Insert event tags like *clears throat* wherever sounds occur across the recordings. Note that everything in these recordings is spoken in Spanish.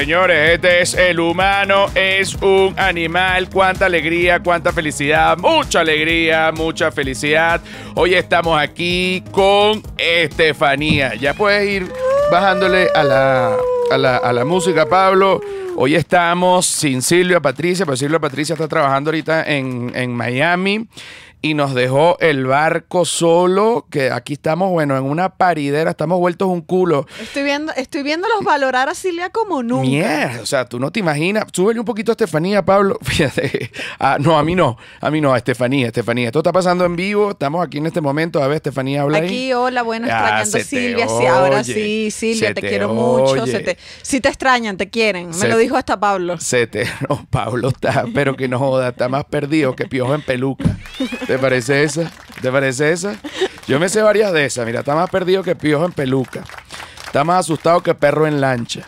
señores, este es el humano, es un animal. Cuánta alegría, cuánta felicidad, mucha alegría, mucha felicidad. Hoy estamos aquí con Estefanía. Ya puedes ir bajándole a la, a la, a la música, Pablo. Hoy estamos sin Silvia Patricia, pero Silvia Patricia está trabajando ahorita en, en Miami y nos dejó el barco solo, que aquí estamos, bueno, en una paridera, estamos vueltos un culo. Estoy viendo, estoy viéndolos valorar a Silvia como nunca. Mierda, o sea, tú no te imaginas. Súbele un poquito a Estefanía, Pablo. *laughs* Fíjate. Ah, no, a mí no, a mí no, a Estefanía, Estefanía. Esto está pasando en vivo, estamos aquí en este momento. A ver, Estefanía, habla Aquí, hola, bueno, ah, extrañando a Silvia. sí, ahora sí, Silvia, te, quiero mucho. te, sí te extrañan, te quieren. Me lo dijo hasta Pablo. Se *laughs* Pablo está, pero que no joda, está más perdido que piojo en peluca. *laughs* ¿Te parece esa? ¿Te parece esa? Yo me sé varias de esas. Mira, está más perdido que piojo en peluca. Está más asustado que perro en lancha.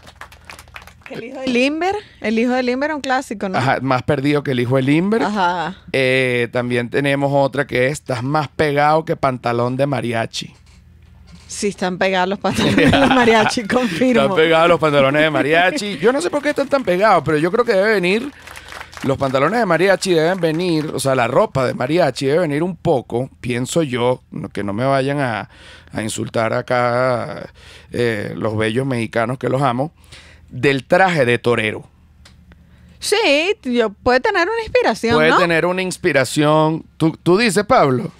El hijo de Limber, el hijo de Limber es un clásico, ¿no? Ajá, más perdido que el hijo de Limber. Ajá. Eh, también tenemos otra que es, estás más pegado que pantalón de mariachi. Sí, están pegados los pantalones de mariachi, *laughs* confirmo. Están pegados los pantalones de mariachi. Yo no sé por qué están tan pegados, pero yo creo que debe venir los pantalones de mariachi deben venir, o sea, la ropa de mariachi debe venir un poco, pienso yo, que no me vayan a, insultar acá eh, los bellos mexicanos que los amo, del traje de torero. Sí, yo, puede tener una inspiración. Puede tener una inspiración. ¿Tú, tú dices, Pablo?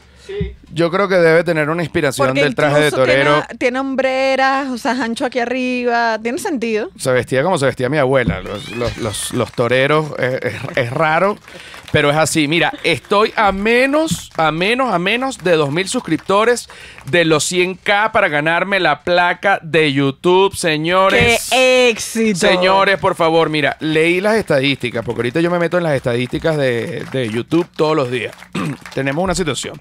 Yo creo que debe tener una inspiración del traje de torero. Tiene, tiene, hombreras, o sea, ancho aquí arriba. Tiene sentido. Se vestía como se vestía mi abuela. Los, toreros es, raro, pero es así. Mira, estoy a menos, a menos, a menos de 2.000 suscriptores de los 100k para ganarme la placa de YouTube, señores. ¡Qué éxito! Señores, por favor, mira, leí las estadísticas, porque ahorita yo me meto en las estadísticas de YouTube todos los días. *clears throat* Tenemos una situación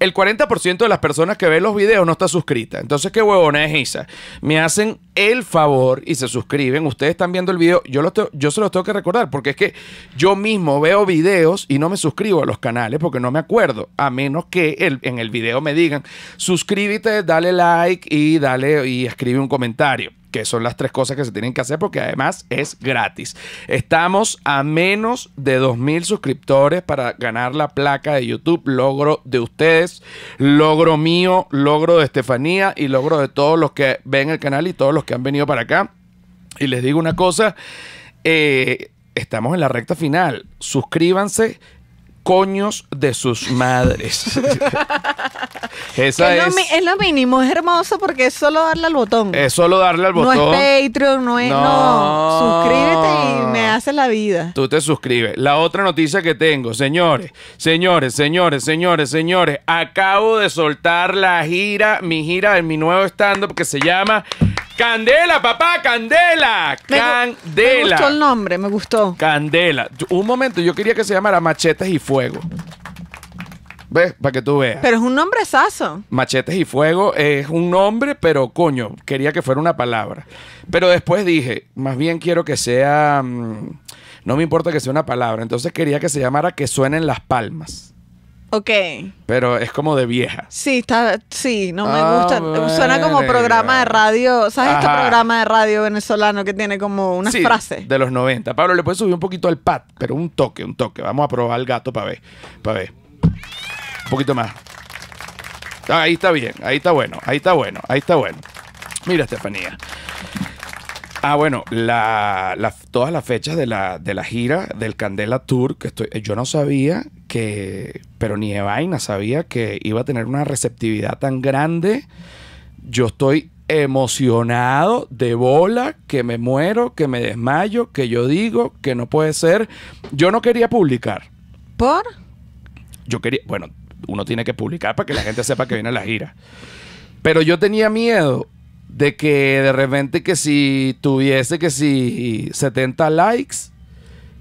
el 40% de las personas que ven los videos no está suscrita. Entonces, qué huevona es Isa. Me hacen el favor y se suscriben. Ustedes están viendo el video. Yo, yo se los tengo que recordar porque es que yo mismo veo videos y no me suscribo a los canales porque no me acuerdo. A menos que el en el video me digan suscríbete, dale like y dale y escribe un comentario que son las tres cosas que se tienen que hacer porque además es gratis. Estamos a menos de 2.000 suscriptores para ganar la placa de YouTube, logro de ustedes, logro mío, logro de Estefanía y logro de todos los que ven el canal y todos los que han venido para acá. Y les digo una cosa, eh, estamos en la recta final, suscríbanse coños de sus madres. *laughs* Esa es, es, lo, mínimo, es hermoso porque es solo darle al botón. Es solo darle al botón. No es Patreon, no es. No. Suscríbete y me hace la vida. Tú te suscribes. La otra noticia que tengo, señores, señores, señores, señores, señores. Acabo de soltar la gira, mi gira en mi nuevo stand-up que se llama Candela, papá, Candela. Candela. Me gustó el nombre, me gustó. Candela. Un momento, yo quería que se llamara Machetes y Fuego. ¿Ves? Para que tú veas. Pero es un nombre saso. Machetes y Fuego es un nombre, pero coño, quería que fuera una palabra. Pero después dije, más bien quiero que sea. Mm, no me importa que sea una palabra. Entonces quería que se llamara Que suenen las palmas. Ok. Pero es como de vieja. Sí, está, sí, no me ah, gusta. Suena como programa de radio. ¿Sabes este programa de radio venezolano que tiene como unas frases? De los 90. Pablo, le puedes subir un poquito al pad, pero un toque, un toque. Vamos a probar el gato para ver. Para ver. Un poquito más. Ah, ahí está bien, ahí está bueno, ahí está bueno, ahí está bueno. Mira, Estefanía. Ah, bueno, todas las fechas de la, de la gira del Candela Tour, que estoy, yo no sabía que, pero ni de vaina sabía que iba a tener una receptividad tan grande. Yo estoy emocionado de bola, que me muero, que me desmayo, que yo digo que no puede ser. Yo no quería publicar. ¿Por? Yo quería, bueno, uno tiene que publicar para que la gente sepa que viene la gira. Pero yo tenía miedo de que de repente que si tuviese que si 70 likes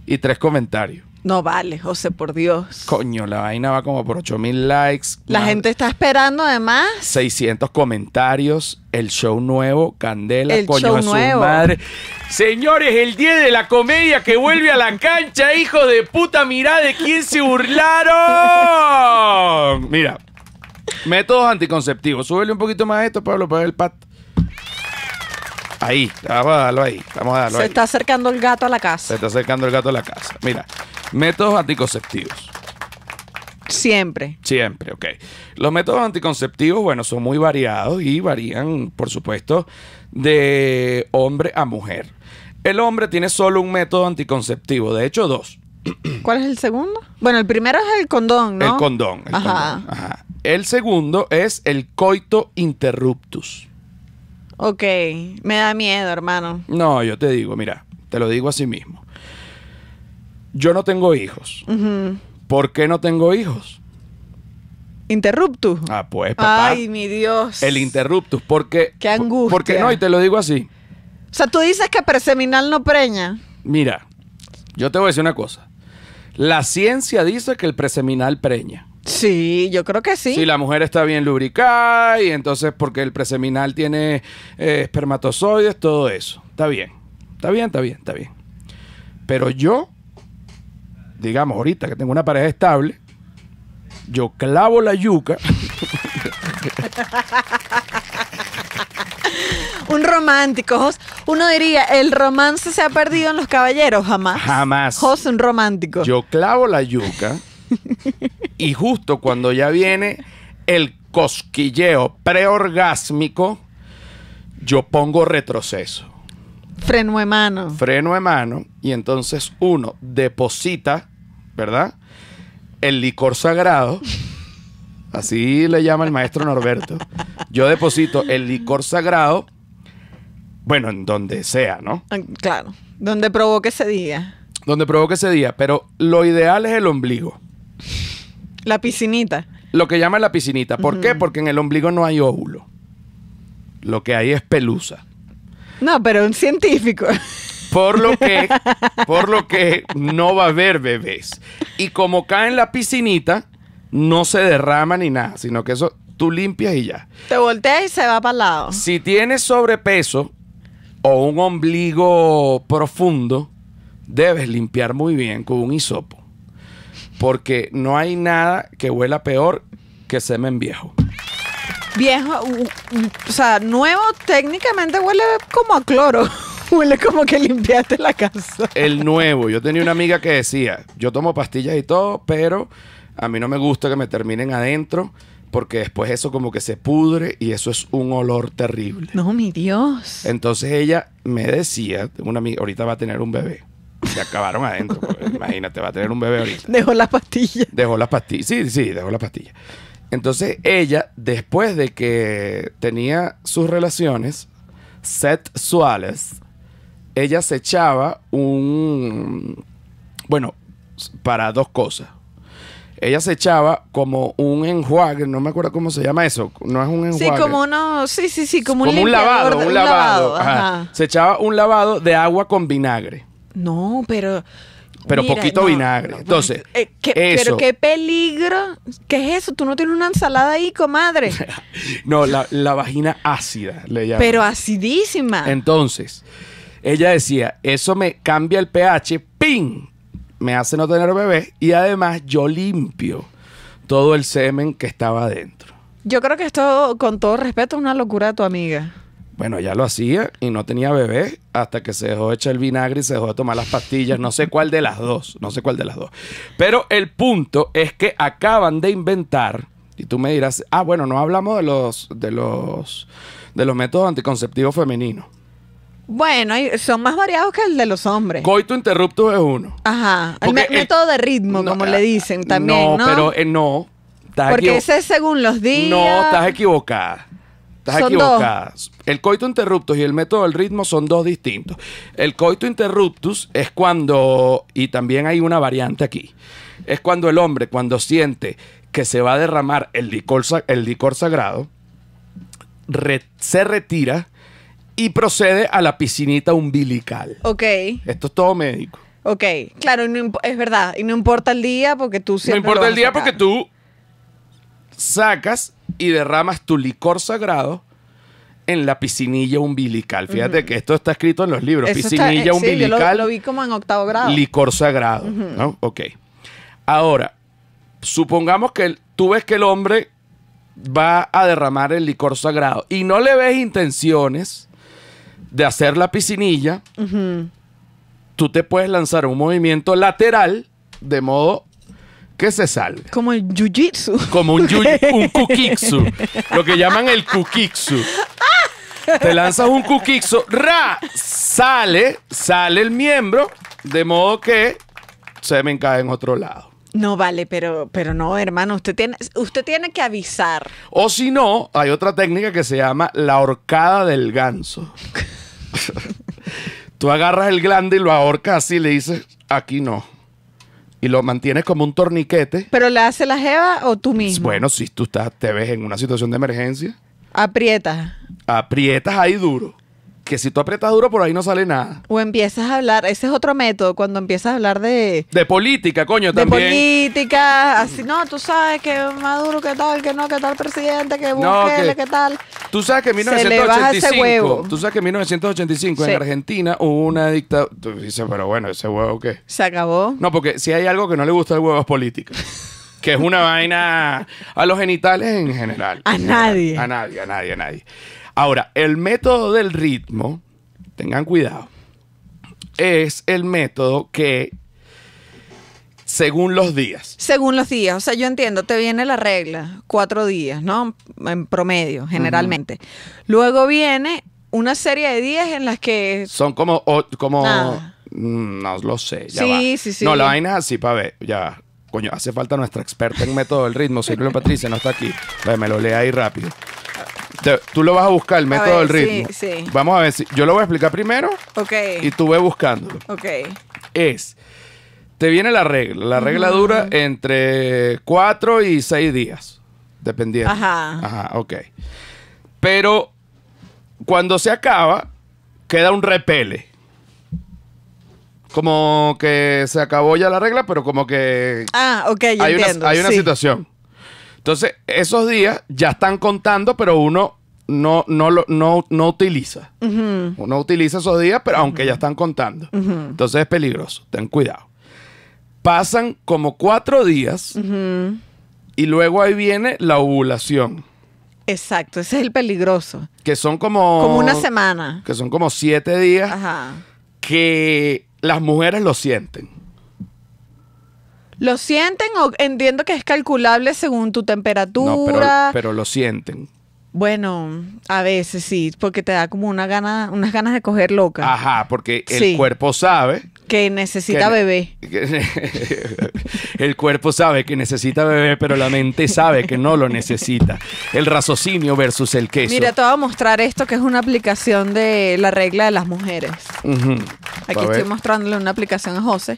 y tres comentarios. No vale, José, por Dios. Coño, la vaina va como por 8 mil likes. La gente está esperando además. 600 comentarios, el show nuevo, Candela, coño show su madre. Señores, el 10 de la comedia que vuelve a la cancha, hijo de puta, mirá de quién se burlaron. Mira, métodos anticonceptivos. Súbele un poquito más esto, Pablo, para ver el pato. Ahí, vamos a darlo ahí. Vamos a darlo Se está acercando el gato a la casa. Se está acercando el gato a la casa. Mira, métodos anticonceptivos. Siempre. Siempre, ok. Los métodos anticonceptivos, bueno, son muy variados y varían, por supuesto, de hombre a mujer. El hombre tiene solo un método anticonceptivo, de hecho dos. ¿Cuál es el segundo? Bueno, el primero es el condón, ¿no? El condón. El, Condón. Ajá. el segundo es el coito interruptus. Ok, me da miedo, hermano. No, yo te digo, mira, te lo digo así mismo. Yo no tengo hijos. ¿Por qué no tengo hijos? Interruptus. Ah, pues, papá. Ay, mi Dios. El interruptus, porque... Qué angustia. qué no, y te lo digo así. O sea, tú dices que preseminal no preña. Mira, yo te voy a decir una cosa. La ciencia dice que el preseminal preña. Sí, yo creo que sí. Si la mujer está bien lubricada y entonces porque el preseminal tiene eh, espermatozoides, todo eso. Está bien, está bien, está bien, está bien. Pero yo, digamos, ahorita que tengo una pareja estable, yo clavo la yuca. *laughs* un romántico. uno diría, el romance se ha perdido en los caballeros, jamás. Jamás. José, un romántico. Yo clavo la yuca y justo cuando ya viene el cosquilleo preorgásmico, yo pongo retroceso. Freno de mano. Freno de mano. Y entonces uno deposita, ¿verdad? El licor sagrado. Así le llama el maestro Norberto. Yo deposito el licor sagrado. Bueno, en donde sea, ¿no? Ah, claro. Donde provoque ese día. Donde provoque ese día. Pero lo ideal es el ombligo. La piscinita. Lo que llaman la piscinita. ¿Por qué? Porque en el ombligo no hay óvulo. Lo que hay es pelusa. No, pero un científico. Por lo que, *laughs* por lo que no va a haber bebés. Y como cae en la piscinita, no se derrama ni nada, sino que eso tú limpias y ya. Te volteas y se va para el lado. Si tienes sobrepeso o un ombligo profundo, debes limpiar muy bien con un hisopo porque no hay nada que huela peor que semen viejo. Viejo, o sea, nuevo técnicamente huele como a cloro. *laughs* huele como que limpiaste la casa. El nuevo. Yo tenía una amiga que decía, yo tomo pastillas y todo, pero a mí no me gusta que me terminen adentro porque después eso como que se pudre y eso es un olor terrible. No, mi Dios. Entonces ella me decía, una amiga, ahorita va a tener un bebé. Se acabaron adentro. Pues, imagínate, va a tener un bebé ahorita. Dejó las pastillas. Dejó las pastillas. Sí, sí, dejó las pastillas. Entonces ella, después de que tenía sus relaciones sexuales, ella se echaba un... Bueno, para dos cosas. Ella se echaba como un enjuague, no me acuerdo cómo se llama eso, no es un enjuague. Sí, como uno, sí, sí, sí, como, un, lavado, un, lavado, Se echaba un lavado de agua con vinagre. No, pero. Pero poquito vinagre. Entonces, eh, Pero qué peligro. ¿Qué es eso? Tú no tienes una ensalada ahí, comadre. *laughs* no, la, la, vagina ácida le llaman. Pero acidísima. Entonces, ella decía, eso me cambia el pH, ¡ping! Me hace no tener bebé y además yo limpio todo el semen que estaba adentro. Yo creo que esto, con todo respeto, es una locura tu amiga. Bueno, ya lo hacía y no tenía bebé hasta que se dejó de echar el vinagre y se dejó de tomar las pastillas. No sé cuál de las dos, no sé cuál de las dos. Pero el punto es que acaban de inventar, y tú me dirás, ah, bueno, no hablamos de los, de los, de los métodos anticonceptivos femeninos. Bueno, son más variados que el de los hombres. Coito interrupto es uno. Ajá. El eh, método de ritmo, como ah, le dicen también. No, ¿no? pero eh, no. Porque ese es según los días. No, estás equivocada. Estás equivocada. El coito interruptus y el método del ritmo son dos distintos. El coito interruptus es cuando, y también hay una variante aquí, es cuando el hombre, cuando siente que se va a derramar el licor, el licor sagrado, se retira y procede a la piscinita umbilical. Ok. Esto es todo médico. Ok, claro, es verdad. Y no importa el día porque tú siempre. No importa el día porque tú sacas y derramas tu licor sagrado en la piscinilla umbilical. Fíjate que esto está escrito en los libros. piscinilla umbilical. yo lo, vi como en octavo grado. Licor sagrado. Ok. Ahora, supongamos que tú ves que el hombre va a derramar el licor sagrado y no le ves intenciones de hacer la piscinilla, tú te puedes lanzar un movimiento lateral de modo ¿Qué se sale? Como el jiu-jitsu. Como un, jiu *laughs* un kukiksu. lo que llaman el kukiksu. Te lanzas un kukiksu, ra, sale, sale el miembro, de modo que se me cae en otro lado. No vale, pero, pero no, hermano, usted tiene, usted tiene que avisar. O si no, hay otra técnica que se llama la horcada del ganso. *laughs* Tú agarras el glande y lo ahorcas así y le dices, aquí no y lo mantienes como un torniquete. ¿Pero le hace la jeva o tú mismo? Bueno, si tú estás, te ves en una situación de emergencia, aprietas. Aprietas ahí duro que si tú aprietas duro por ahí no sale nada. O empiezas a hablar, ese es otro método, cuando empiezas a hablar de... De política, coño, también. De política, así, no, tú sabes que Maduro, qué tal, que no, qué tal presidente, que Bukele, qué tal. Tú sabes que en 1985, tú sabes que en 1985 en Argentina hubo una dictadura, tú dices, pero bueno, ese huevo qué. Se acabó. No, porque si hay algo que no le gusta al huevo es política. *laughs* que es una vaina a los genitales en general. A nadie. A nadie, a nadie, a nadie. Ahora, el método del ritmo, tengan cuidado, es el método que según los días. Según los días. O sea, yo entiendo, te viene la regla, cuatro días, ¿no? En promedio, generalmente. Luego viene una serie de días en las que. Son como. como ah. mm, No lo sé. Ya sí, sí, sí. No, la vaina así, para ver, ya. Coño, hace falta nuestra experta en método del ritmo, Silvia Patricia, no está aquí. me lo lea ahí rápido tú lo vas a buscar, el método del ritmo. Vamos a ver si. Yo lo voy a explicar primero Ok, y tú ve buscándolo. ok. Es. Te viene la regla. La regla mm. dura entre Cuatro y seis días. Dependiendo. Ajá. Ajá, ok. Pero cuando se acaba, queda un repele. Como que se acabó ya la regla, pero como que Ah, ok, yo hay, una, hay una situación. Entonces, esos días ya están contando, pero uno no, no, lo no, utiliza. Uno utiliza esos días, pero aunque ya están contando. Entonces es peligroso, ten cuidado. Pasan como cuatro días y luego ahí viene la ovulación. Exacto, ese es el peligroso. Que son como... Como una semana. Que son como siete días que las mujeres lo sienten. ¿Lo sienten o entiendo que es calculable según tu temperatura? No, pero, lo sienten. Bueno, a veces sí, porque te da como una gana, unas ganas de coger loca. Ajá, porque el cuerpo sabe que necesita bebé. *laughs* el cuerpo sabe que necesita bebé, pero la mente sabe que no lo necesita. El raciocinio versus el queso. Mira, te voy a mostrar esto que es una aplicación de la regla de las mujeres. Aquí estoy mostrándole una aplicación a José.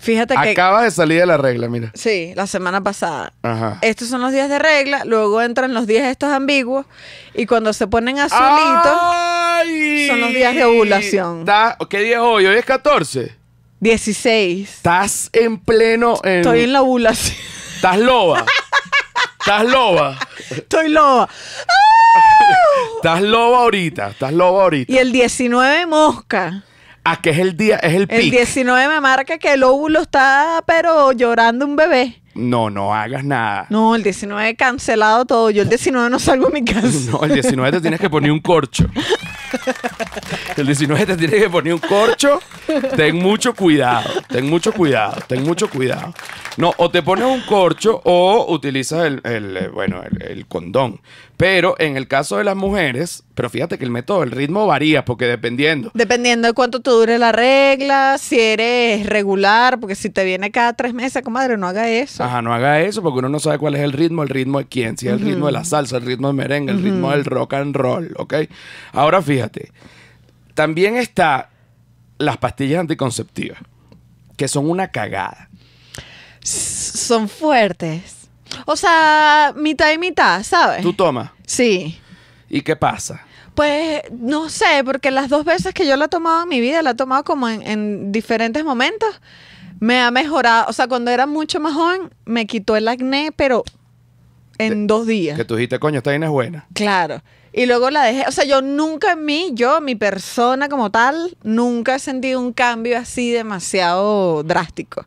Fíjate que. Acabas de salir de la regla, mira. Sí, la semana pasada. Ajá. Estos son los días de regla, luego entran los días estos ambiguos y cuando se ponen azulitos ¡Ay! son los días de ovulación. ¿Qué día es hoy? Hoy es 14. 16. Estás en pleno. Estoy en la ovulación. Estás loba. Estás loba. Estoy loba. Estás loba ahorita, estás loba ahorita. Y el 19 mosca a que es el día, es el El 19 me marca que el óvulo está, pero llorando un bebé. No, no hagas nada. No, el 19 he cancelado todo. Yo el 19 no salgo de mi *laughs* casa. No, el 19 te tienes que poner un corcho. *laughs* El 19 te tiene que poner un corcho. Ten mucho cuidado. Ten mucho cuidado. Ten mucho cuidado. No, o te pones un corcho o utilizas el, eh, bueno, el, condón. Pero en el caso de las mujeres, pero fíjate que el método, el ritmo varía, porque dependiendo. Dependiendo de cuánto te dure la regla, si eres regular, porque si te viene cada tres meses, comadre, no haga eso. Ajá, no haga eso, porque uno no sabe cuál es el ritmo, el ritmo de quién, si es el ritmo de la salsa, el ritmo de merengue, el ritmo del rock and roll, ¿ok? Ahora fíjate fíjate. También está las pastillas anticonceptivas, que son una cagada. Son fuertes. O sea, mitad y mitad, ¿sabes? ¿Tú tomas? Sí. ¿Y qué pasa? Pues no sé, porque las dos veces que yo la he tomado en mi vida, la he tomado como en, diferentes momentos, me ha mejorado. O sea, cuando era mucho más joven, me quitó el acné, pero en dos días. Que tú dijiste, coño, esta vaina es buena. Claro. Y luego la dejé, o sea, yo nunca en mí, yo, mi persona como tal, nunca he sentido un cambio así demasiado drástico.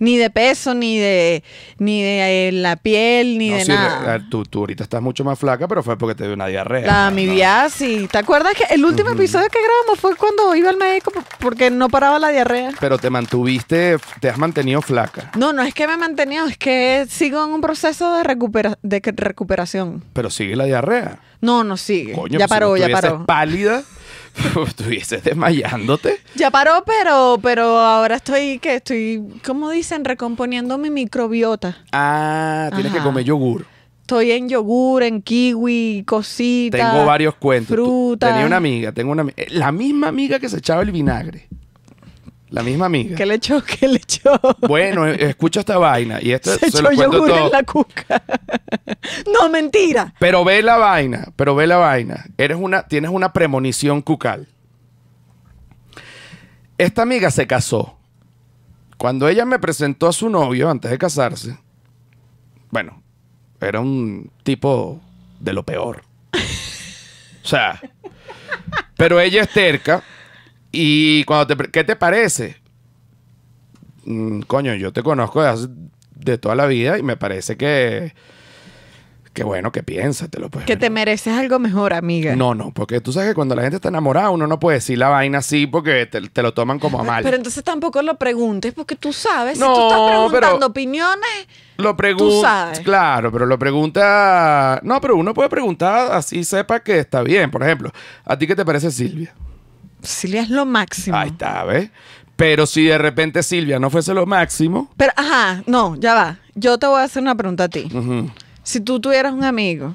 Ni de peso, ni de, ni de eh, la piel, ni de sí, nada. Tú, ahorita estás mucho más flaca, pero fue porque te dio una diarrea. mi ¿no? sí. ¿Te acuerdas que el último episodio que grabamos fue cuando iba al médico porque no paraba la diarrea? Pero te mantuviste, te has mantenido flaca. No, no es que me he mantenido, es que sigo en un proceso de, de recuperación. Pero sigue la diarrea. No, no sigue. ya pues paró, si ya paró. pálida, *laughs* estuvieses desmayándote. Ya paró, pero, pero ahora estoy, que Estoy, ¿cómo dicen? Recomponiendo mi microbiota. Ah, tienes que comer yogur. Estoy en yogur, en kiwi, cositas. Tengo varios cuentos. Fruta. Tenía una amiga, tengo una eh, La misma amiga que se echaba el vinagre. La misma amiga. ¿Qué le echó? ¿Qué le echó? Bueno, e-, escucha esta vaina. Y *laughs* se, echó yogur en la cuca. no, mentira. Pero ve la vaina, pero ve la vaina. Eres una, tienes una premonición cucal. Esta amiga se casó. Cuando ella me presentó a su novio antes de casarse, bueno, era un tipo de lo peor. O sea, pero ella es terca y cuando te... ¿Qué te parece? Mm, coño, yo te conozco de, toda la vida y me parece que... Qué bueno que lo pues. Que te mereces algo mejor, amiga. No, no, porque tú sabes que cuando la gente está enamorada, uno no puede decir la vaina así porque te, lo toman como a mal. Pero entonces tampoco lo preguntes, porque tú sabes. No, si tú estás preguntando opiniones. Lo preguntas. Claro, pero lo pregunta. No, pero uno puede preguntar así sepa que está bien. Por ejemplo, ¿a ti qué te parece Silvia? Silvia es lo máximo. Ahí está, ¿ves? Pero si de repente Silvia no fuese lo máximo. Pero, ajá, no, ya va. Yo te voy a hacer una pregunta a ti. Si tú tuvieras un amigo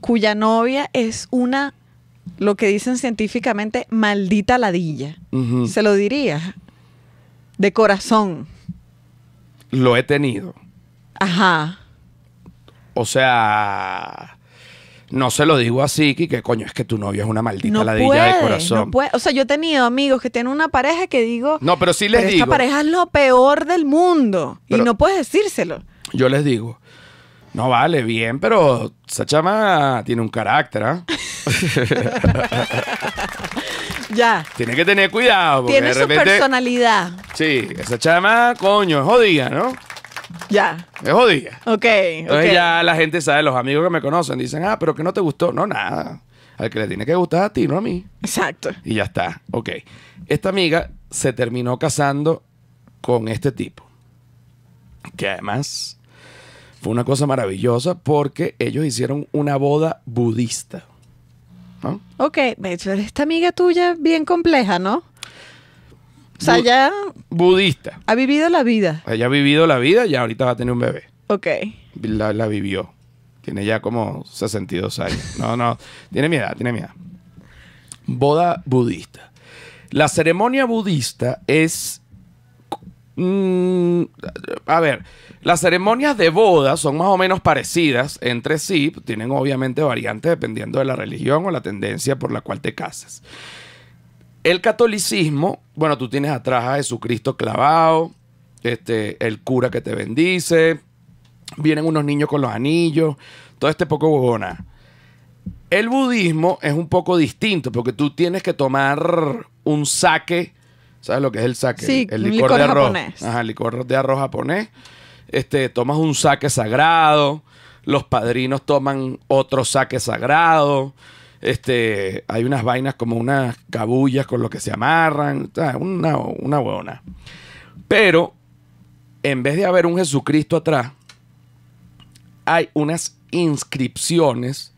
cuya novia es una, lo que dicen científicamente, maldita ladilla, ¿se lo dirías? De corazón. Lo he tenido. Ajá. O sea, no se lo digo así, que coño, es que tu novio es una maldita ladilla de corazón. No puede. O sea, yo he tenido amigos que tienen una pareja que digo. No, pero sí les digo. Esta pareja es lo peor del mundo. y no puedes decírselo. Yo les digo. No vale, bien, pero esa chama tiene un carácter, ¿ah?". *laughs* ya. Tiene que tener cuidado. Porque tiene de repente, su personalidad. Sí, esa chama, coño, es jodida, ¿no? Ya. Me jodía. Ok. Entonces ya la gente sabe, los amigos que me conocen dicen, ah, pero que no te gustó. No, nada. Al que le tiene que gustar a ti, no a mí. Exacto. Y ya está. Ok. Esta amiga se terminó casando con este tipo. Que además fue una cosa maravillosa porque ellos hicieron una boda budista. Ok, esta amiga tuya bien compleja, ¿no? O sea, ya. Budista. Ha vivido la vida. Haya ha vivido la vida y ahorita va a tener un bebé. Ok. La, vivió. Tiene ya como 62 años. No, no. Tiene mi edad, tiene mi edad. Boda budista. La ceremonia budista es. Mm, a ver, las ceremonias de boda son más o menos parecidas entre sí, tienen obviamente variantes dependiendo de la religión o la tendencia por la cual te casas. El catolicismo, bueno, tú tienes atrás a Jesucristo clavado, este, el cura que te bendice, vienen unos niños con los anillos, todo este poco bobona. El budismo es un poco distinto porque tú tienes que tomar un saque, ¿sabes lo que es el saque? Sí, el licor, de arroz. Japonés. Ajá, el licor de arroz japonés. Este, tomas un saque sagrado, los padrinos toman otro saque sagrado. Este, hay unas vainas como unas cabullas con lo que se amarran, una, buena. Pero, en vez de haber un Jesucristo atrás, hay unas inscripciones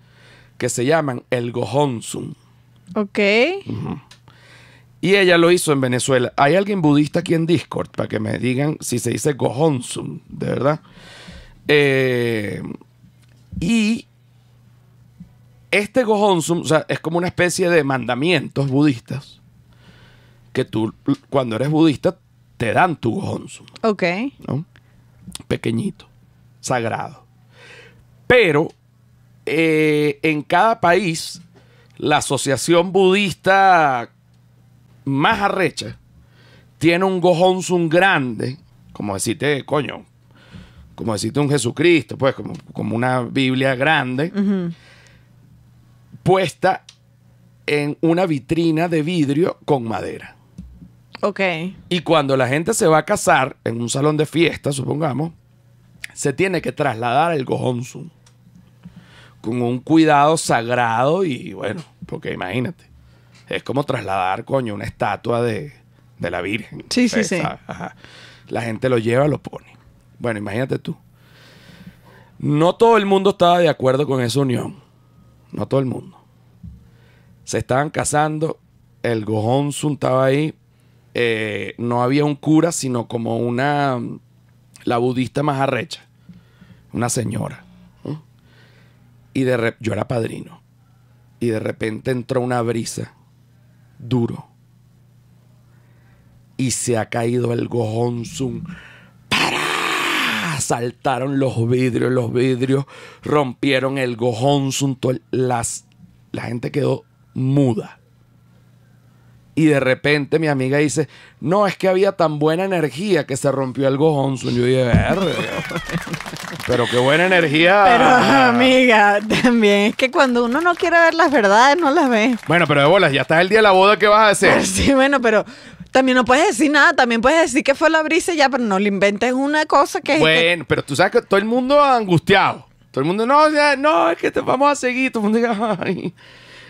que se llaman el Gohonsum. Ok. Y ella lo hizo en Venezuela. ¿Hay alguien budista aquí en Discord? Para que me digan si se dice Gohonsum, de verdad. Eh, y este Gohonsum o sea, es como una especie de mandamientos budistas que tú, cuando eres budista, te dan tu Gohonsum. Ok. ¿no? Pequeñito, sagrado. Pero eh, en cada país, la asociación budista más arrecha tiene un Gohonsum grande, como decirte, coño, como decirte un Jesucristo, pues como, una Biblia grande. Ajá puesta en una vitrina de vidrio con madera. Ok. Y cuando la gente se va a casar en un salón de fiesta, supongamos, se tiene que trasladar el gojonsun con un cuidado sagrado y bueno, porque imagínate, es como trasladar, coño, una estatua de, de la Virgen. Sí, sí, pues, sí. Ah, la gente lo lleva, lo pone. Bueno, imagínate tú. No todo el mundo estaba de acuerdo con esa unión no todo el mundo. Se estaban casando, el Gohonsun estaba ahí, eh, no había un cura, sino como una, la budista más arrecha, una señora. Y de yo era padrino. Y de repente entró una brisa, duro. Y se ha caído el sun saltaron los vidrios, los vidrios rompieron el gojón, las, la gente quedó muda. Y de repente mi amiga dice, no, es que había tan buena energía que se rompió el gojón. Yo dije, *laughs* Pero qué buena energía. Pero amiga, también es que cuando uno no quiere ver las verdades, no las ve. Bueno, pero de bolas, ya está el día de la boda, ¿qué vas a hacer? *laughs* sí, bueno, pero también no puedes decir nada, también puedes decir que fue la brisa ya, pero no le inventes una cosa que... Este bueno, pero tú sabes que todo el mundo angustiado. Todo el mundo, no, no, es que te vamos a seguir. Todo el mundo diga, ay.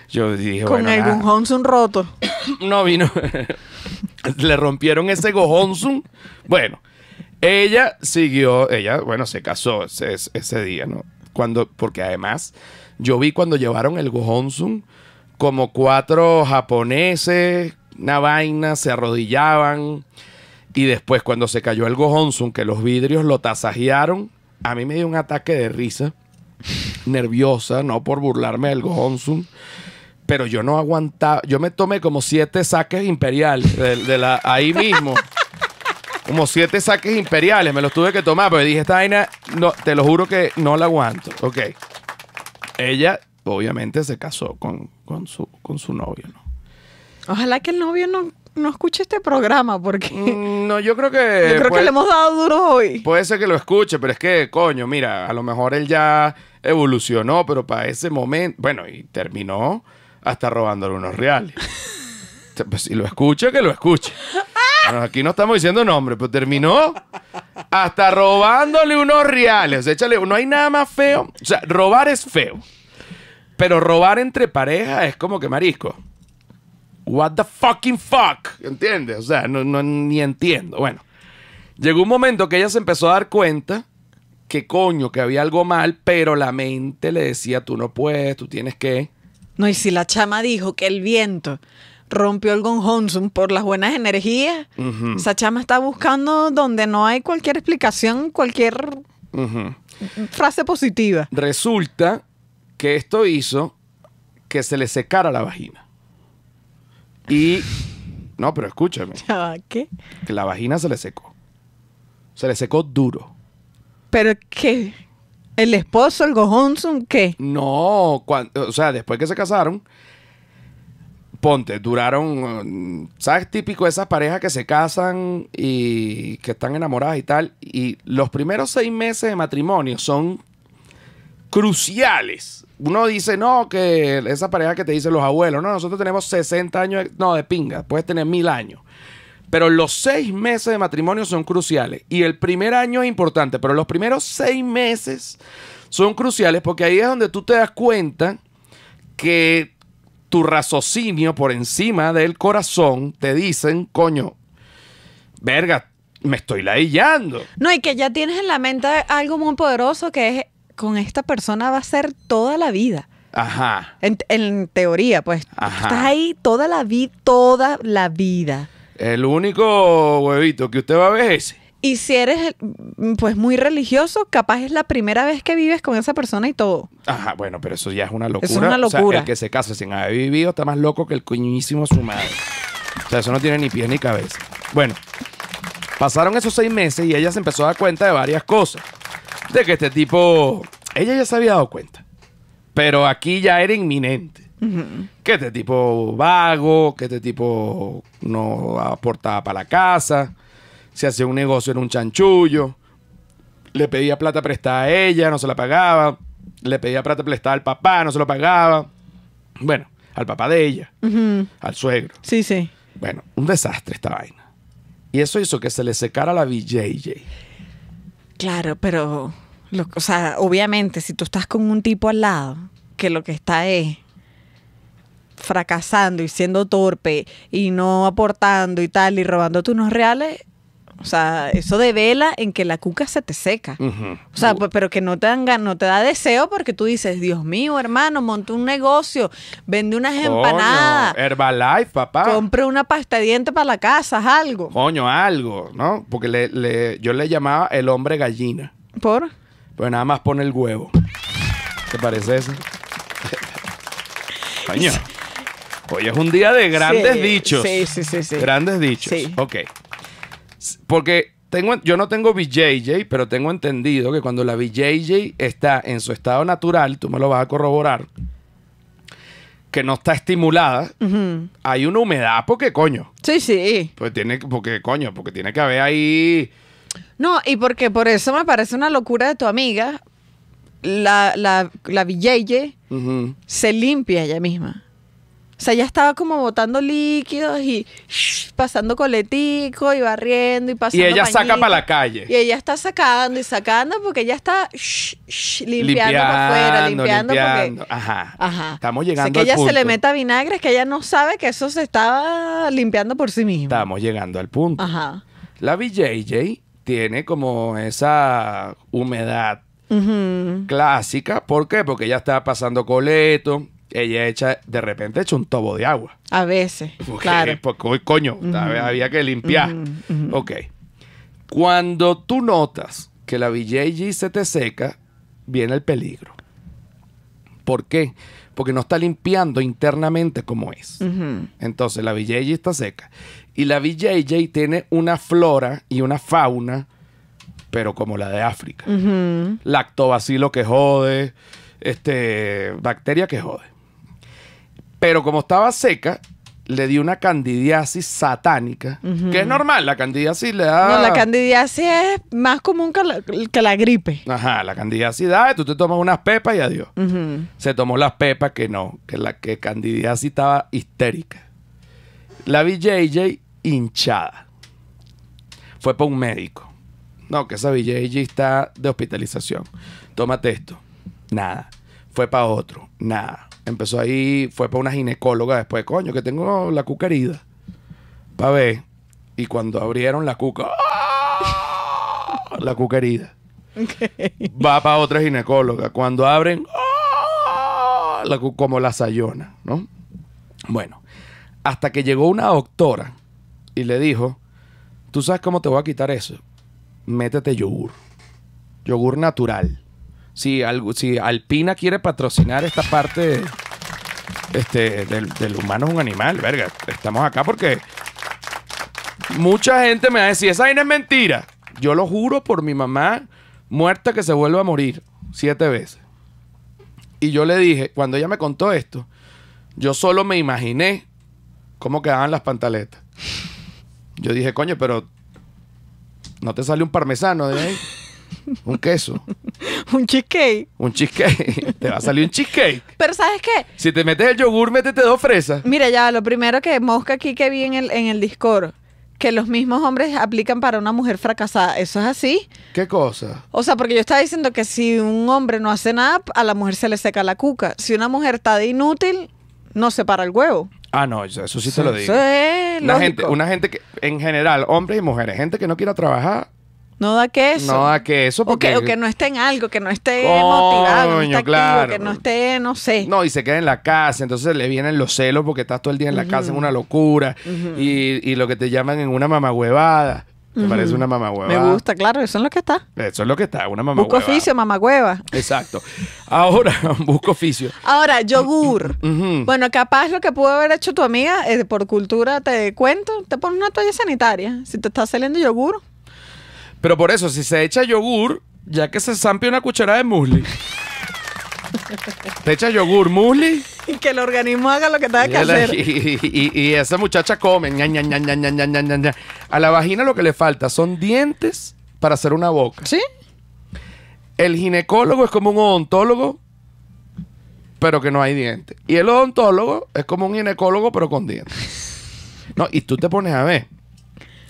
Yo dije, Con bueno, Con roto. *coughs* no vino. *laughs* Le rompieron ese gojonsun. Bueno, ella siguió, ella, bueno, se casó ese, ese, día, ¿no? Cuando, porque además, yo vi cuando llevaron el Gohonsun como cuatro japoneses, una vaina, se arrodillaban. Y después, cuando se cayó el Gohonsun, que los vidrios lo tasajearon, a mí me dio un ataque de risa, nerviosa, no por burlarme del Gohonsun, pero yo no aguantaba. Yo me tomé como siete saques imperiales de, la, ahí mismo. como siete saques imperiales me los tuve que tomar, pero dije, esta vaina, no, te lo juro que no la aguanto. Ok. Ella, obviamente, se casó con, con, su, con su novio, ¿no? Ojalá que el novio no, no escuche este programa porque... Mm, no, yo creo que... *laughs* Yo creo que le hemos dado duro hoy. Puede ser que lo escuche, pero es que, coño, mira, a lo mejor él ya evolucionó, pero para ese momento, bueno, y terminó hasta robándole unos reales. *laughs* pues si lo escucha, que lo escuche. aquí no estamos diciendo nombre, pero terminó hasta robándole unos reales. O sea, échale, no hay nada más feo. O sea, robar es feo. Pero robar entre pareja es como que marisco. What the fucking fuck? ¿Entiendes? O sea, no, no, ni entiendo. Bueno, llegó un momento que ella se empezó a dar cuenta que coño, que había algo mal, pero la mente le decía, tú no puedes, tú tienes que... No, y si la chama dijo que el viento rompió el Gonjonsun por las buenas energías, esa chama está buscando donde no hay cualquier explicación, cualquier frase positiva. Resulta que esto hizo que se le secara la vagina. Y. No, pero escúchame. *laughs* Ah, ¿Qué? Que la vagina se le secó. Se le secó duro. ¿Pero qué? ¿El esposo, el gojonson, qué? No, cuando, o sea, después que se casaron, ponte, duraron, ¿sabes? Típico esas parejas que se casan y que están enamoradas y tal. Y los primeros seis meses de matrimonio son cruciales uno dice, no, que esa pareja que te dicen los abuelos, no, nosotros tenemos 60 años, no, de pinga, puedes tener mil años. Pero los seis meses de matrimonio son cruciales. Y el primer año es importante, pero los primeros seis meses son cruciales porque ahí es donde tú te das cuenta que tu raciocinio por encima del corazón te dicen, coño, verga, me estoy ladillando. No, y que ya tienes en la mente algo muy poderoso que es con esta persona va a ser toda la vida. Ajá. En, teoría, pues. Ajá. Estás ahí toda la vida, toda la vida. El único huevito que usted va a ver es ese. Y si eres mm, pues muy religioso, capaz es la primera vez que vives con esa persona y todo. Ajá, bueno, pero eso ya es una locura. Es una locura. el que se casa sin haber vivido está más loco que el coñísimo su madre. O sea, eso no tiene ni pies ni cabeza. Bueno, pasaron esos seis meses y ella se empezó a dar cuenta de varias cosas de que este tipo, ella ya se había dado cuenta, pero aquí ya era inminente. Que este tipo vago, que este tipo no aportaba para la casa, se hacía un negocio, en un chanchullo, le pedía plata prestada a ella, no se la pagaba, le pedía plata prestada al papá, no se lo pagaba. Bueno, al papá de ella, al suegro. Sí, sí. Bueno, un desastre esta vaina. Y eso hizo que se le secara la BJJ. Claro, pero, o sea, obviamente, si tú estás con un tipo al lado, que lo que está es fracasando y siendo torpe y no aportando y tal y robando unos reales, o sea, eso de vela en que la cuca se te seca. O sea, pero que no te, no te da deseo porque tú dices, Dios mío, hermano, monte un negocio, vende unas Coño, empanadas. Herbalife, papá. Compre una pasta de dientes para la casa, algo. Coño, algo, ¿no? Porque yo le llamaba el hombre gallina. ¿Por? Pues nada más pone el huevo. ¿Te parece eso? *laughs* Coño. Hoy es un día de grandes dichos. Sí, sí, sí, sí. Grandes dichos. Sí. Ok. Porque tengo, yo no tengo BJJ, pero tengo entendido que cuando la BJJ está en su estado natural, tú me lo vas a corroborar, que no está estimulada, hay una humedad porque coño. Sí, sí. Pues tiene, porque coño, porque tiene que haber ahí... No, y porque por eso me parece una locura de tu amiga, la, la, BJJ se limpia ella misma. O sea, ella estaba como botando líquidos y pasando coletico y barriendo y pasando. Y ella saca para la calle. Y ella está sacando y sacando porque ella está limpiando, para afuera, limpiando, limpiando. Ajá. Estamos llegando. al punto. sea, que ella se le meta vinagre, es que ella no sabe que eso se estaba limpiando por sí misma. Estamos llegando al punto. Ajá. La BJJ tiene como esa humedad clásica. ¿Por qué? Porque ella estaba pasando coleto ella echa, de repente echa un tobo de agua. A veces. Porque, claro. Porque, coño, había que limpiar. Ok. Cuando tú notas que la VJG se te seca, viene el peligro. ¿Por qué? Porque no está limpiando internamente como es. Entonces la VJG está seca. Y la VJJ tiene una flora y una fauna, pero como la de África. Lactobacilo que jode, este, bacteria que jode. Pero como estaba seca, le di una candidiasis satánica, que es normal, la candidiasis le da... No, la candidiasis es más común que la, gripe. Ajá, la candidiasis da, tú te tomas unas pepas y adiós. Se tomó las pepas que no, que la que candidiasis estaba histérica. La VJJ hinchada. Fue para un médico. No, que esa VJJ está de hospitalización. Tómate esto. Nada. Fue para otro. Nada Empezó ahí, fue para una ginecóloga después, coño, que tengo la cuca herida. Pa' ver. Y cuando abrieron la cuca, ¡ah! la cuca Va para otra ginecóloga. Cuando abren, ¡ah! como la sayona, ¿no? Bueno, hasta que llegó una doctora y le dijo, tú sabes cómo te voy a quitar eso. Métete yogur. Yogur natural si, algo, Alpina quiere patrocinar esta parte este, del, humano es un animal, verga. Estamos acá porque mucha gente me va a decir, esa vaina es mentira. Yo lo juro por mi mamá muerta que se vuelve a morir siete veces. Y yo le dije, cuando ella me contó esto, yo solo me imaginé cómo quedaban las pantaletas. Yo dije, coño, pero no te sale un parmesano de ahí. Un queso. *laughs* *laughs* Un cheesecake. Un cheesecake. *laughs* te va a salir un cheesecake. Pero ¿sabes qué? Si te metes el yogur, métete dos fresas. Mira, ya, lo primero que mosca aquí que vi en el, en Discord que los mismos hombres aplican para una mujer fracasada. ¿Eso es así? ¿Qué cosa? O sea, porque yo estaba diciendo que si un hombre no hace nada, a la mujer se le seca la cuca. Si una mujer está de inútil, no se para el huevo. Ah, no, eso, sí, te lo digo. una gente, una gente que, en general, hombres y mujeres, gente que no quiera trabajar, no da que eso. No da que eso porque... O que, no esté en algo, que no esté motivado, que no claro. que no esté, no sé. No, y se queda en la casa, entonces le vienen los celos porque estás todo el día en la casa, es una locura. y, lo que te llaman en una mamagüevada. Me parece una mamagüevada? Me gusta, claro, eso es lo que está. Eso es lo que está, una mamagüevada. Busco oficio, mamagüeva. Exacto. Ahora, *laughs* busco oficio. Ahora, yogur. Bueno, capaz lo que pudo haber hecho tu amiga, eh, por cultura te cuento, te pones una toalla sanitaria. Si te está saliendo yogur, pero por eso, si se echa yogur, ya que se zampe una cucharada de muesli. Se echa yogur, muesli. Y que el organismo haga lo que tenga que hacer. Y, esa muchacha come. A la vagina lo que le falta son dientes para hacer una boca. ¿Sí? El ginecólogo es como un odontólogo, pero que no hay dientes. Y el odontólogo es como un ginecólogo, pero con dientes. No, y tú te pones a ver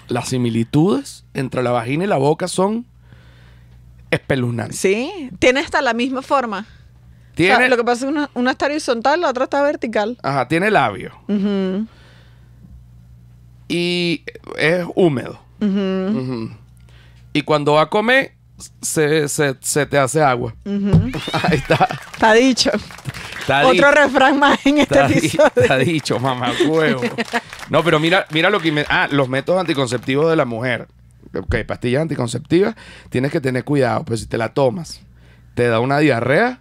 las similitudes entre la vagina y la boca son espeluznantes. Sí, tiene hasta la misma forma. Tiene, lo que pasa es que una, está horizontal, la otra está vertical. Ajá, tiene labio. Y es húmedo. Y cuando va a comer, se, te hace agua. *laughs* Ahí está. Está dicho. Otro refrán más en este episodio. está dicho, mamá huevo. no, pero mira, mira lo que... ah, los métodos anticonceptivos de la mujer ok, pastillas anticonceptivas, tienes que tener cuidado, pues si te la tomas, te da una diarrea.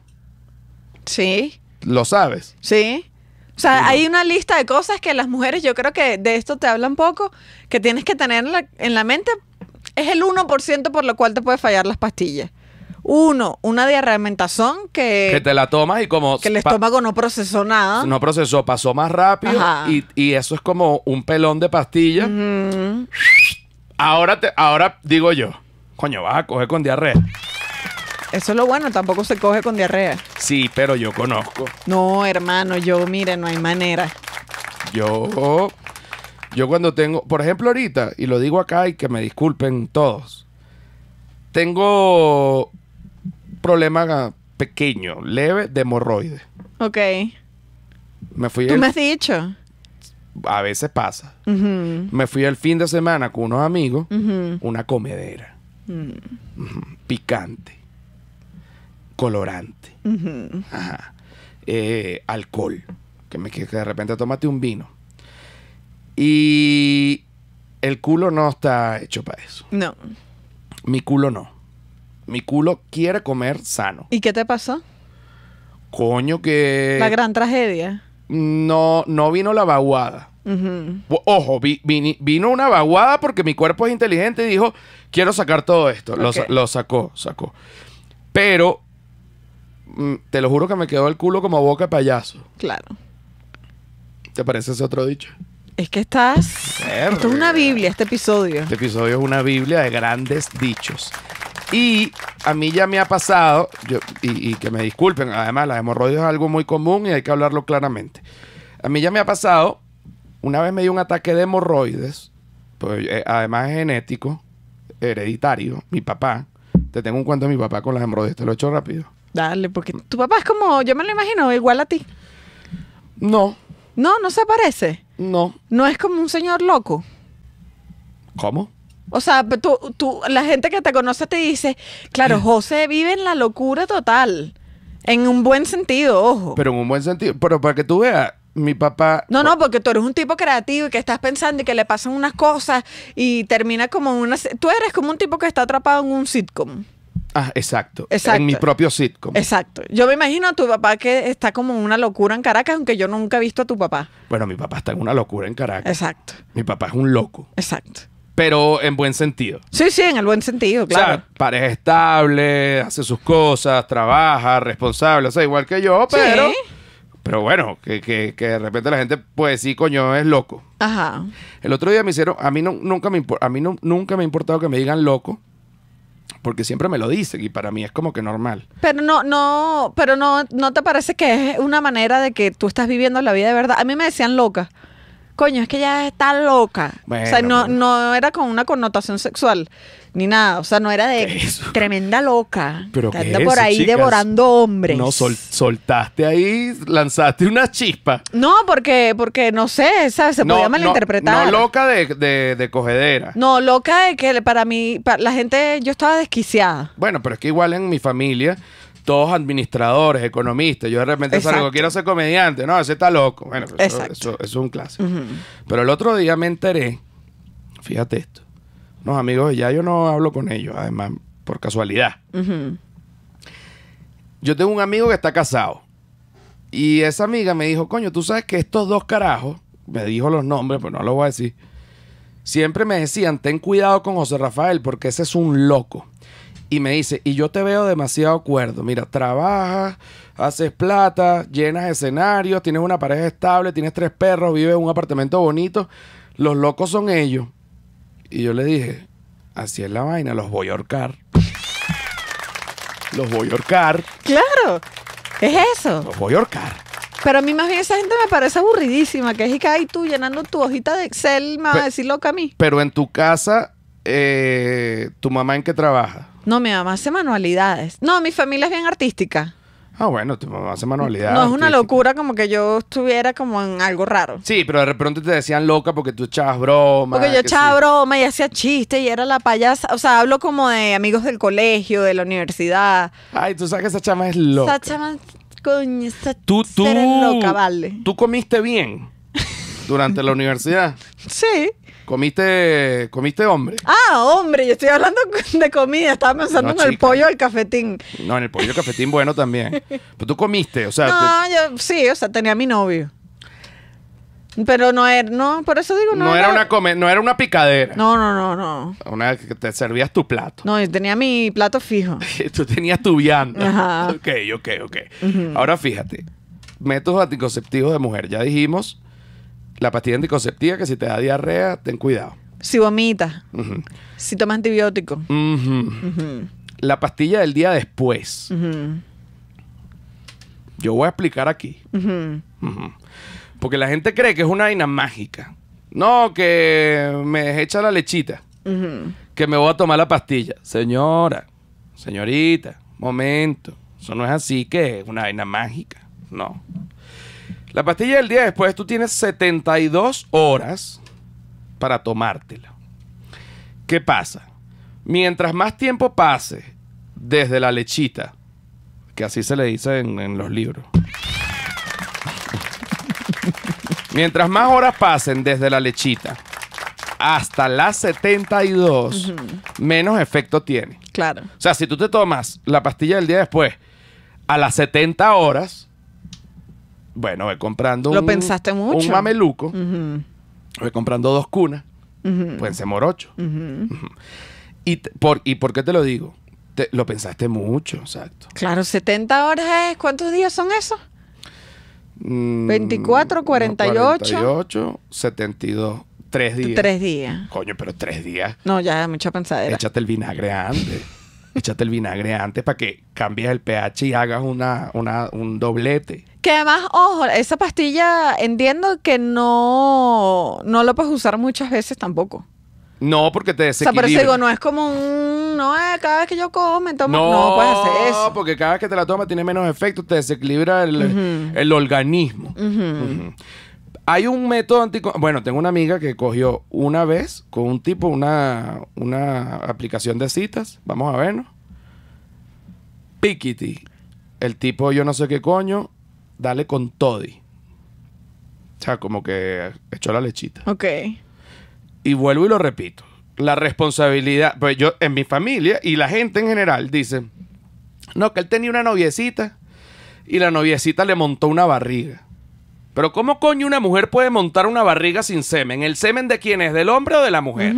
Sí. ¿Lo sabes? Sí. O sea, hay una lista de cosas que las mujeres, yo creo que de esto te hablan poco, que tienes que tener en la, mente. Es el 1% por lo cual te puede fallar las pastillas. Uno, una diarreamentación que... Que te la tomas y como... Que el estómago no procesó nada. No procesó, pasó más rápido y, y, eso es como un pelón de pastillas Ahora, te, ahora digo yo, coño, vas a coger con diarrea. Eso es lo bueno, tampoco se coge con diarrea. Sí, pero yo conozco. No, hermano, yo, mire, no hay manera. Yo, yo cuando tengo, por ejemplo, ahorita, y lo digo acá y que me disculpen todos, tengo problema pequeño, leve de hemorroides. Ok. Me fui. ¿Tú me has dicho? a veces pasa. Me fui el fin de semana con unos amigos, una comedera. Mm. Picante. Colorante. Eh, alcohol. Que, me, que de repente tómate un vino. Y el culo no está hecho para eso. No. Mi culo no. Mi culo quiere comer sano. ¿Y qué te pasó? Coño, que. La gran tragedia no, no vino la vaguada. Ojo, vino una vaguada porque mi cuerpo es inteligente y dijo, quiero sacar todo esto. Lo, lo, sacó, sacó. Pero, mm, te lo juro que me quedó el culo como boca de payaso. Claro. ¿Te parece ese otro dicho? Es que estás... Esto es una Biblia, este episodio. Este episodio es una Biblia de grandes dichos. Y a mí ya me ha pasado, yo, y, que me disculpen, además las hemorroides es algo muy común y hay que hablarlo claramente. A mí ya me ha pasado, una vez me dio un ataque de hemorroides, pues, eh, además es genético, hereditario, mi papá. Te tengo un cuento de mi papá con las hemorroides, te lo he hecho rápido. Dale, porque tu papá es como, yo me lo imagino, igual a ti. No. No, no se parece. No. No es como un señor loco. ¿Cómo? O sea, tú, tú, la gente que te conoce te dice, claro, José vive en la locura total. En un buen sentido, ojo. Pero en un buen sentido. Pero para que tú veas, mi papá. No, no, porque tú eres un tipo creativo y que estás pensando y que le pasan unas cosas y termina como una. Tú eres como un tipo que está atrapado en un sitcom. Ah, exacto. exacto. En mi propio sitcom. Exacto. Yo me imagino a tu papá que está como en una locura en Caracas, aunque yo nunca he visto a tu papá. Bueno, mi papá está en una locura en Caracas. Exacto. Mi papá es un loco. Exacto pero en buen sentido. Sí, sí, en el buen sentido, claro. O sea, pareja estable, hace sus cosas, trabaja, responsable, o sea, igual que yo, pero. Pero bueno, que, que, de repente la gente puede decir, coño, es loco. Ajá. El otro día me hicieron, a mí, no, nunca, me, a mí no, nunca me ha importado que me digan loco, porque siempre me lo dicen y para mí es como que normal. Pero no, no, pero no, no te parece que es una manera de que tú estás viviendo la vida de verdad. A mí me decían loca coño, es que ella está loca. o sea, no, no era con una connotación sexual ni nada. O sea, no era de tremenda loca. Pero que anda por ahí devorando hombres. No, soltaste ahí, lanzaste una chispa. No, porque, porque no sé, ¿sabes? se podía malinterpretar. No, loca de, de, de, cogedera. No, loca de que para mí, la gente, yo estaba desquiciada. Bueno, pero es que igual en mi familia todos administradores, economistas. Yo de repente salgo, quiero ser comediante. No, ese está loco. Bueno, pues eso, es un clásico. Pero el otro día me enteré, fíjate esto, unos amigos, ya yo no hablo con ellos, además, por casualidad. Yo tengo un amigo que está casado. Y esa amiga me dijo, coño, tú sabes que estos dos carajos, me dijo los nombres, pero pues no lo voy a decir, siempre me decían, ten cuidado con José Rafael porque ese es un loco. Y me dice, y yo te veo demasiado cuerdo. Mira, trabajas, haces plata, llenas escenarios, tienes una pareja estable, tienes tres perros, vives en un apartamento bonito. Los locos son ellos. Y yo le dije, así es la vaina, los voy a ahorcar. Los voy a ahorcar. Claro, es eso. Los voy a ahorcar. Pero a mí más bien esa gente me parece aburridísima, que es que ahí tú llenando tu hojita de Excel me vas a decir loca a mí. Pero en tu casa, eh, ¿tu mamá en qué trabaja? No, mi mamá hace manualidades. No, mi familia es bien artística. Ah, bueno, tu mamá hace manualidades. No es una locura como que yo estuviera como en algo raro. Sí, pero de repente te decían loca porque tú echabas broma. Porque yo echaba broma y hacía chistes y era la payasa. O sea, hablo como de amigos del colegio, de la universidad. Ay, tú sabes que esa chama es loca. Esa chama, coño, esa tú, tú, loca, vale. ¿Tú comiste bien durante la *laughs* universidad? Sí. Comiste, comiste hombre. Ah, hombre, yo estoy hablando de comida, estaba pensando en el pollo del cafetín. No, en el pollo cafetín bueno también. Pero tú comiste, o sea, yo sí, o sea, tenía a mi novio. Pero no era, no, por eso digo, no, no, era una no era una picadera. No, no, no, no. Una que te servías tu plato. No, yo tenía mi plato fijo. *laughs* Tú tenías tu vianda. Ajá. Ok, ok, ok. Ahora fíjate. Métodos anticonceptivos de mujer. Ya dijimos la pastilla anticonceptiva que si te da diarrea, ten cuidado. Si vomitas, si tomas antibiótico. La pastilla del día después. Yo voy a explicar aquí. Porque la gente cree que es una vaina mágica. No, que me echa la lechita. Que me voy a tomar la pastilla. Señora, señorita, momento. Eso no es así que es una vaina mágica. No. La pastilla del día después tú tienes 72 horas para tomártela. ¿Qué pasa? Mientras más tiempo pase desde la lechita, que así se le dice en, los libros. *laughs* Mientras más horas pasen desde la lechita hasta las 72, menos efecto tiene. Claro. O sea, si tú te tomas la pastilla del día después a las 70 horas, bueno, voy comprando ¿Lo un, mameluco. Voy comprando dos cunas. Pueden ser morocho. y, por, ¿Y por qué te lo digo? lo pensaste mucho, exacto. Claro, 70 horas es. ¿Cuántos días son esos? 24, 48. 48, 72. Tres días. Tres días. Coño, pero tres días. No, ya, mucha pensadera. Échate el vinagre antes. *laughs* échate el vinagre antes para que cambies el pH y hagas una, una, un doblete. Que además, ojo, esa pastilla entiendo que no, no la puedes usar muchas veces tampoco. No, porque te desequilibra. O sea, por eso digo, no es como un... No, eh, cada vez que yo como, me tomo... No, no puedes hacer eso. porque cada vez que te la tomas tiene menos efecto, te desequilibra el, organismo. Hay un método antico... Bueno, tengo una amiga que cogió una vez con un tipo una, una aplicación de citas. Vamos a vernos. Pikiti. El tipo, yo no sé qué coño, dale con toddy. O sea, como que echó la lechita. Ok. Y vuelvo y lo repito. La responsabilidad, pues yo en mi familia y la gente en general dice, no, que él tenía una noviecita y la noviecita le montó una barriga. Pero ¿cómo coño una mujer puede montar una barriga sin semen? ¿El semen de quién es? ¿Del hombre o de la mujer?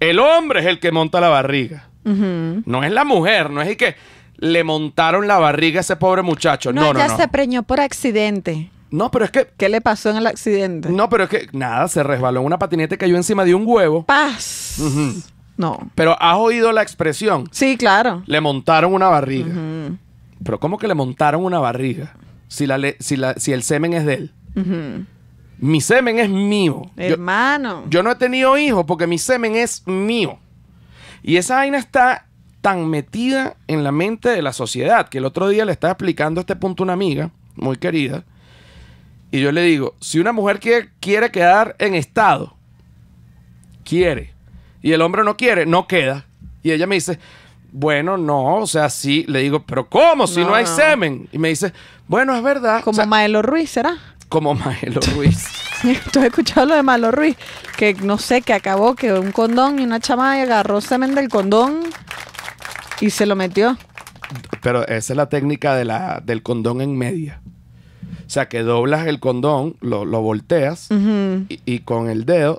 El hombre es el que monta la barriga. No es la mujer, no es y que le montaron la barriga a ese pobre muchacho. No, no, no, se preñó por accidente. No, pero es que. ¿Qué le pasó en el accidente? No, pero es que nada, se resbaló en una patineta, cayó encima de un huevo. ¡Paz! No. Pero has oído la expresión. Sí, claro. Le montaron una barriga. Pero ¿cómo que le montaron una barriga? Si, la si, el semen es de él. Mi semen es mío. Hermano. yo no he tenido hijos porque mi semen es mío. Y esa vaina está tan metida en la mente de la sociedad, que el otro día le estaba explicando este punto a una amiga, muy querida, y yo le digo, si una mujer quiere, quiere quedar en estado, quiere, y el hombre no quiere, no queda. Y ella me dice, bueno, no, o sea, sí. Le digo, pero ¿cómo? Si no, hay semen. Y me dice, bueno, es verdad. Como Maelo Ruiz, ¿será? Como *laughs* Maelo Ruiz. Tú he escuchado lo de Maelo Ruiz, que no sé, que acabó, que un condón y una chama agarró semen del condón y se lo metió. Pero esa es la técnica de la, del condón en media. O sea, que doblas el condón, lo, volteas y, con el dedo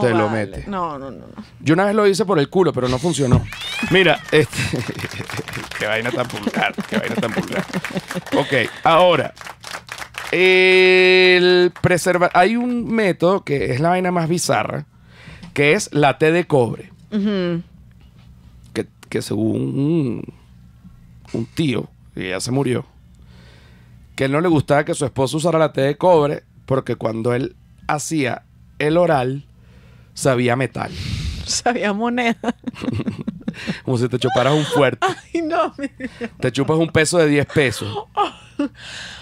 te lo metes. No, no, no, Yo una vez lo hice por el culo, pero no funcionó. Mira, este, *laughs* qué vaina tan pulgar qué vaina tan pulgar Ok, ahora, el Hay un método que es la vaina más bizarra, que es la T de cobre. Ajá que según un, tío, que ya se murió, que él no le gustaba que su esposo usara la té de cobre porque cuando él hacía el oral, sabía metal. *laughs* Sabía moneda. *laughs* Como si te chuparas un fuerte. *laughs* Ay, no. Mi Dios. Te chupas un peso de 10 pesos.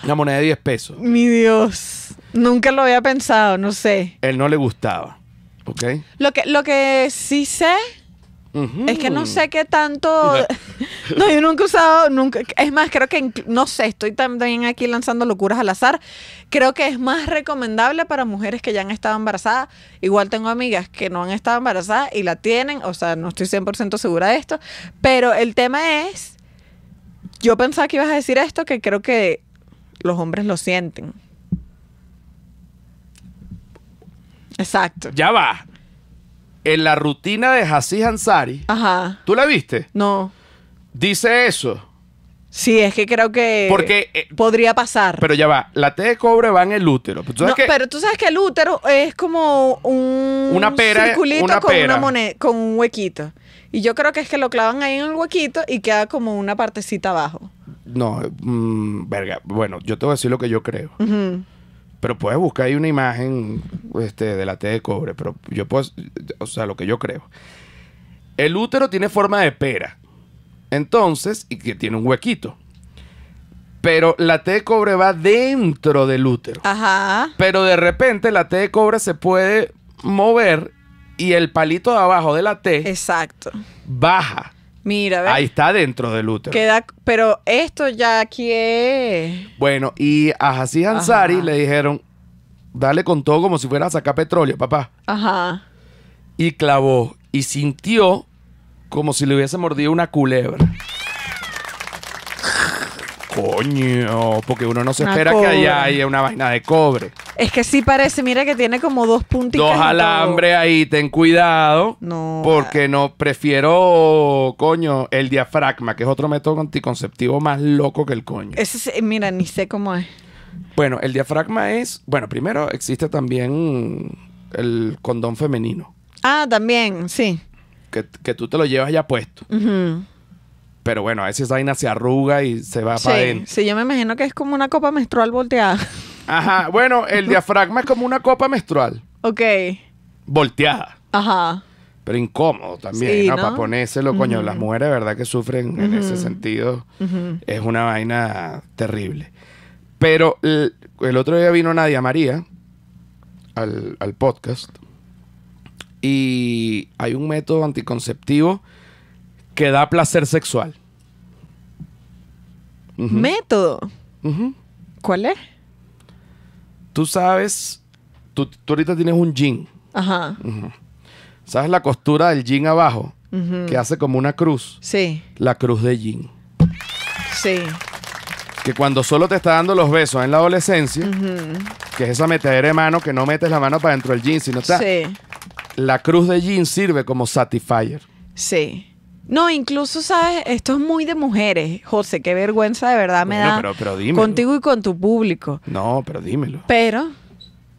Una moneda de 10 pesos. Mi Dios. Nunca lo había pensado, no sé. Él no le gustaba. ¿Ok? Lo que, lo que sí sé es que no sé qué tanto. *laughs* no, yo nunca he usado, nunca. Es más, creo que no sé, estoy también aquí lanzando locuras al azar. Creo que es más recomendable para mujeres que ya han estado embarazadas. Igual tengo amigas que no han estado embarazadas y la tienen, o sea, no estoy 100% segura de esto, pero el tema es yo pensaba que ibas a decir esto que creo que los hombres lo sienten. Exacto. Ya va en la rutina de Hassi Hansari. Ajá. ¿Tú la viste? No. Dice eso. Sí, es que creo que Porque, eh, podría pasar. Pero ya va, la T de cobre va en el útero. pero tú sabes que el útero es como un una pera, eh, circulito con, Una con un huequito. Y yo creo que es que lo clavan ahí en el huequito y queda como una partecita abajo. No, mm, verga. Bueno, yo te voy a decir lo que yo creo. Ajá. Pero puedes buscar ahí una imagen este, de la T de cobre, pero yo puedo, o sea, lo que yo creo. El útero tiene forma de pera, entonces, y que tiene un huequito. Pero la T de cobre va dentro del útero. Ajá. Pero de repente la T de cobre se puede mover y el palito de abajo de la T. Exacto. Baja. Mira, Ahí está dentro del útero. Queda, pero esto ya aquí es. Bueno, y a Hasi Ansari le dijeron, dale con todo como si fuera a sacar petróleo, papá. Ajá. Y clavó y sintió como si le hubiese mordido una culebra. Coño, porque uno no se espera que allá haya una vaina de cobre. Es que sí parece, mira que tiene como dos puntitos. Dos alambres ahí, ten cuidado. No. Porque ah. no, prefiero, coño, el diafragma, que es otro método anticonceptivo más loco que el coño. Ese sí, mira, ni sé cómo es. Bueno, el diafragma es, bueno, primero existe también el condón femenino, Ah, también, sí. que, tú te lo llevas ya puesto pero bueno, a veces esa vaina se arruga y se va para adentro. Sí, yo me imagino que es como una copa menstrual volteada. *laughs* Ajá, bueno, el diafragma es como una copa menstrual. Ok. Volteada. Ajá. Pero incómodo también, ¿no? Para ponérselo, coño, las mujeres, ¿verdad? Que sufren en ese sentido. Es una vaina terrible. Pero el, otro día vino Nadia María al, al podcast y hay un método anticonceptivo que da placer sexual. Método. ¿Cuál es? Tú sabes, tú, ahorita tienes un jean. Ajá. ¿Sabes la costura del jean abajo? Que hace como una cruz. Sí. La cruz de jean. Sí. Que cuando solo te está dando los besos en la adolescencia, que es esa metedera de mano que no metes la mano para dentro del jean, sino está. Sí. La cruz de jean sirve como satisfier. Sí. No, incluso, ¿sabes? Esto es muy de mujeres. José, qué vergüenza de verdad me da contigo y con tu público. No, pero dímelo. Pero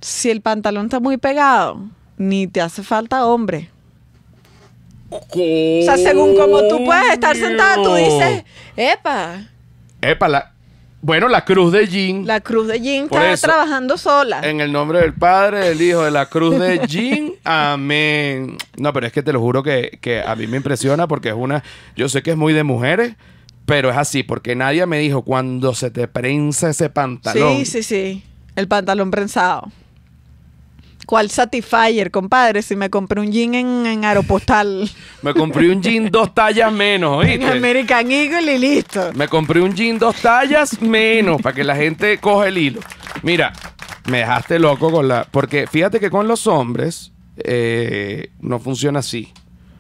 si el pantalón está muy pegado, ni te hace falta hombre. O sea, según como tú puedes estar sentada, tú dices, epa. Epa, la, bueno, la Cruz de Jean. La Cruz de Jean está trabajando sola. En el nombre del Padre, del Hijo, de la Cruz de Jean. *laughs* Amén. No, pero es que te lo juro que, que a mí me impresiona porque es una. Yo sé que es muy de mujeres, pero es así, porque nadie me dijo cuando se te prensa ese pantalón. Sí, sí, sí. El pantalón prensado. ¿Cuál Satisfyer, compadre? Si me compré un jean en, Aeropostal. *laughs* me compré un jean dos tallas menos, ¿oíste? En American Eagle y listo. Me compré un jean dos tallas menos para que la gente coja el hilo. Mira, me dejaste loco con la... Porque fíjate que con los hombres eh, no funciona así.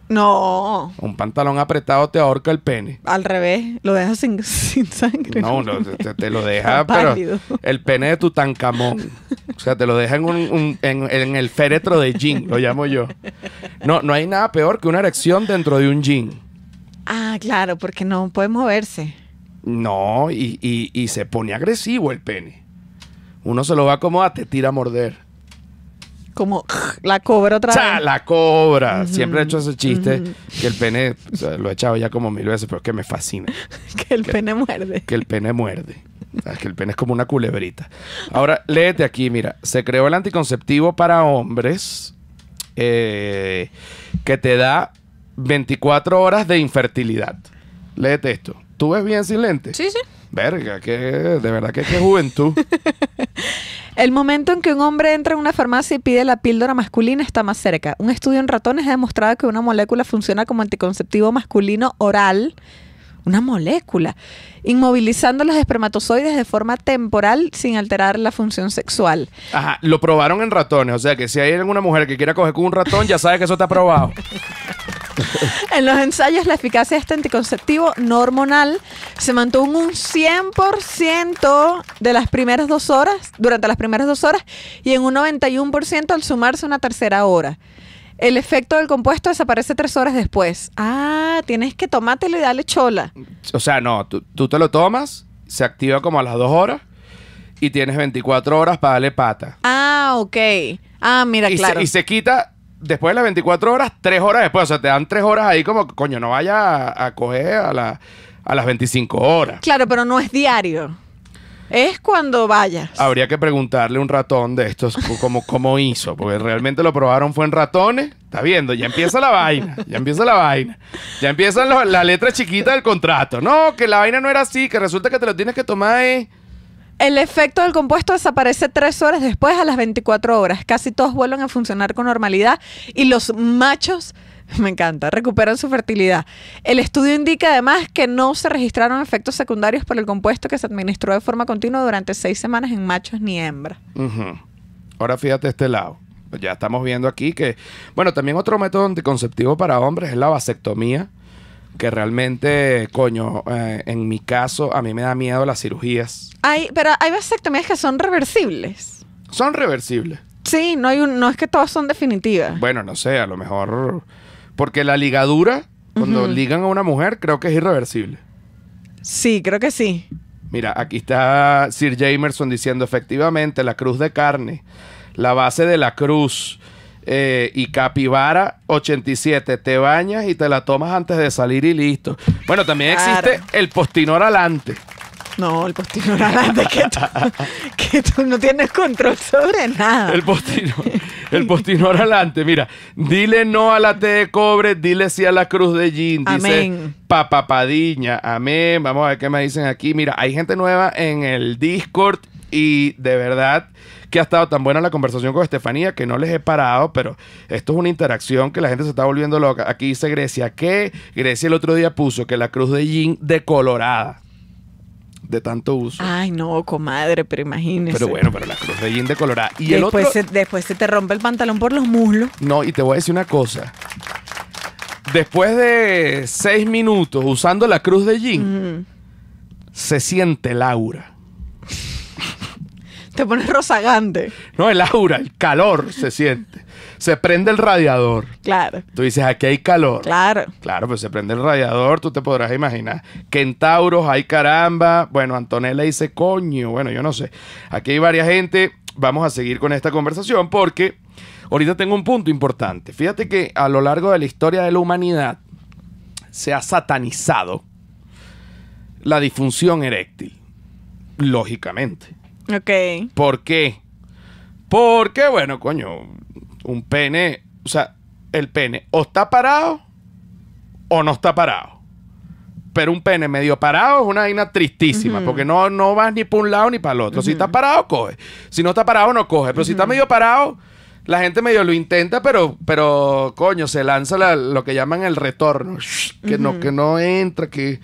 No. Un pantalón apretado te ahorca el pene. Al revés, lo deja sin, *laughs* sangre. No, no te, lo deja, *laughs* pero el pene de tu tancamón. O sea, te lo deja en, un, el féretro de jean, lo llamo yo. No, no hay nada peor que una erección dentro de un jean. Ah, claro, porque no puede moverse. No, y, se pone agresivo el pene. Uno se lo va como a te tira a morder. Como *laughs* la cobra otra vez. O sea, La cobra. Siempre he hecho ese chiste que el pene, lo he echado ya como mil veces, pero es que me fascina. *laughs* que el pene muerde. Que el pene muerde. que el pene es como una culebrita. Ahora, léete aquí, mira. Se creó el anticonceptivo para hombres eh, que te da 24 horas de infertilidad. Léete esto. ¿Tú ves bien sin lentes Sí, sí. Verga, que de verdad que qué juventud. *laughs* El momento en que un hombre entra en una farmacia y pide la píldora masculina está más cerca. Un estudio en ratones ha demostrado que una molécula funciona como anticonceptivo masculino oral, una molécula, inmovilizando los espermatozoides de forma temporal sin alterar la función sexual. Ajá, lo probaron en ratones, o sea que si hay alguna mujer que quiera coger con un ratón, ya sabe que eso está probado. *laughs* *laughs* en los ensayos, la eficacia de este anticonceptivo no hormonal se mantuvo en un 100% de las primeras dos horas, durante las primeras dos horas, y en un 91% al sumarse una tercera hora. El efecto del compuesto desaparece tres horas después. Ah, tienes que tomártelo y dale chola. O sea, no, tú, te lo tomas, se activa como a las dos horas y tienes 24 horas para darle pata. Ah, ok. Ah, mira, claro. y se quita después de las 24 horas, 3 horas después. O sea, te dan 3 horas ahí como, coño, no vaya a, coger a, a las 25 horas. Claro, pero no es diario. Es cuando vayas. Habría que preguntarle un ratón de estos cómo, cómo hizo, porque realmente lo probaron fue en ratones. Está viendo, ya empieza la vaina, ya empieza la vaina. Ya empiezan la letra chiquita del contrato. No, que la vaina no era así, que resulta que te lo tienes que tomar eh, el efecto del compuesto desaparece tres horas después a las 24 horas. Casi todos vuelven a funcionar con normalidad y los machos, *laughs* me encanta, recuperan su fertilidad. El estudio indica además que no se registraron efectos secundarios por el compuesto que se administró de forma continua durante seis semanas en machos ni hembras. Ahora fíjate este lado. Ya estamos viendo aquí que, bueno, también otro método anticonceptivo para hombres es la vasectomía que realmente, coño, eh, en mi caso, a mí me da miedo las cirugías. Hay, pero hay vasectomías que son reversibles. Son reversibles. Sí, no, hay no es que todas son definitivas. Bueno, no sé, a lo mejor. Porque la ligadura, cuando ligan a una mujer, creo que es irreversible. Sí, creo que sí. Mira, aquí está Sir Jamerson diciendo: efectivamente, la cruz de carne, la base de la cruz eh, y Capibara 87. Te bañas y te la tomas antes de salir y listo. Bueno, también existe el postinor alante. No, el postinor alante que tú, *laughs* que no tienes control sobre nada. El postinor, el postino alante, mira, dile no a la T de cobre, dile sí a la cruz de gin, dice papapadiña, amén, vamos a ver qué me dicen aquí. Mira, hay gente nueva en el Discord y de verdad que ha estado tan buena la conversación con Estefanía que no les he parado, pero esto es una interacción que la gente se está volviendo loca. Aquí dice Grecia que Grecia el otro día puso que la cruz de Jean decolorada de tanto uso. Ay, no, comadre, pero imagínese. Pero bueno, pero la cruz de jean decolorada Y después, el otro... se, después se te rompe el pantalón por los muslos. No, y te voy a decir una cosa. Después de seis minutos usando la cruz de jean, se siente Laura. Te pones rozagante. No, el aura, el calor se siente. Se prende el radiador. Claro. Tú dices, aquí hay calor. Claro. Claro, pues se prende el radiador, tú te podrás imaginar. Centauros, hay caramba. Bueno, Antonella dice, coño. Bueno, yo no sé. Aquí hay varias gente. Vamos a seguir con esta conversación porque ahorita tengo un punto importante. Fíjate que a lo largo de la historia de la humanidad se ha satanizado la disfunción eréctil. Lógicamente. Ok. ¿Por qué? Porque, bueno, coño, un pene, o sea, el pene o está parado o no está parado. Pero un pene medio parado es una vaina tristísima, porque no, no vas ni para un lado ni para el otro. Si está parado, coge. Si no está parado, no coge. Pero si está medio parado, la gente medio lo intenta, pero, pero coño, se lanza lo que llaman el retorno. que, no, que no entra, que,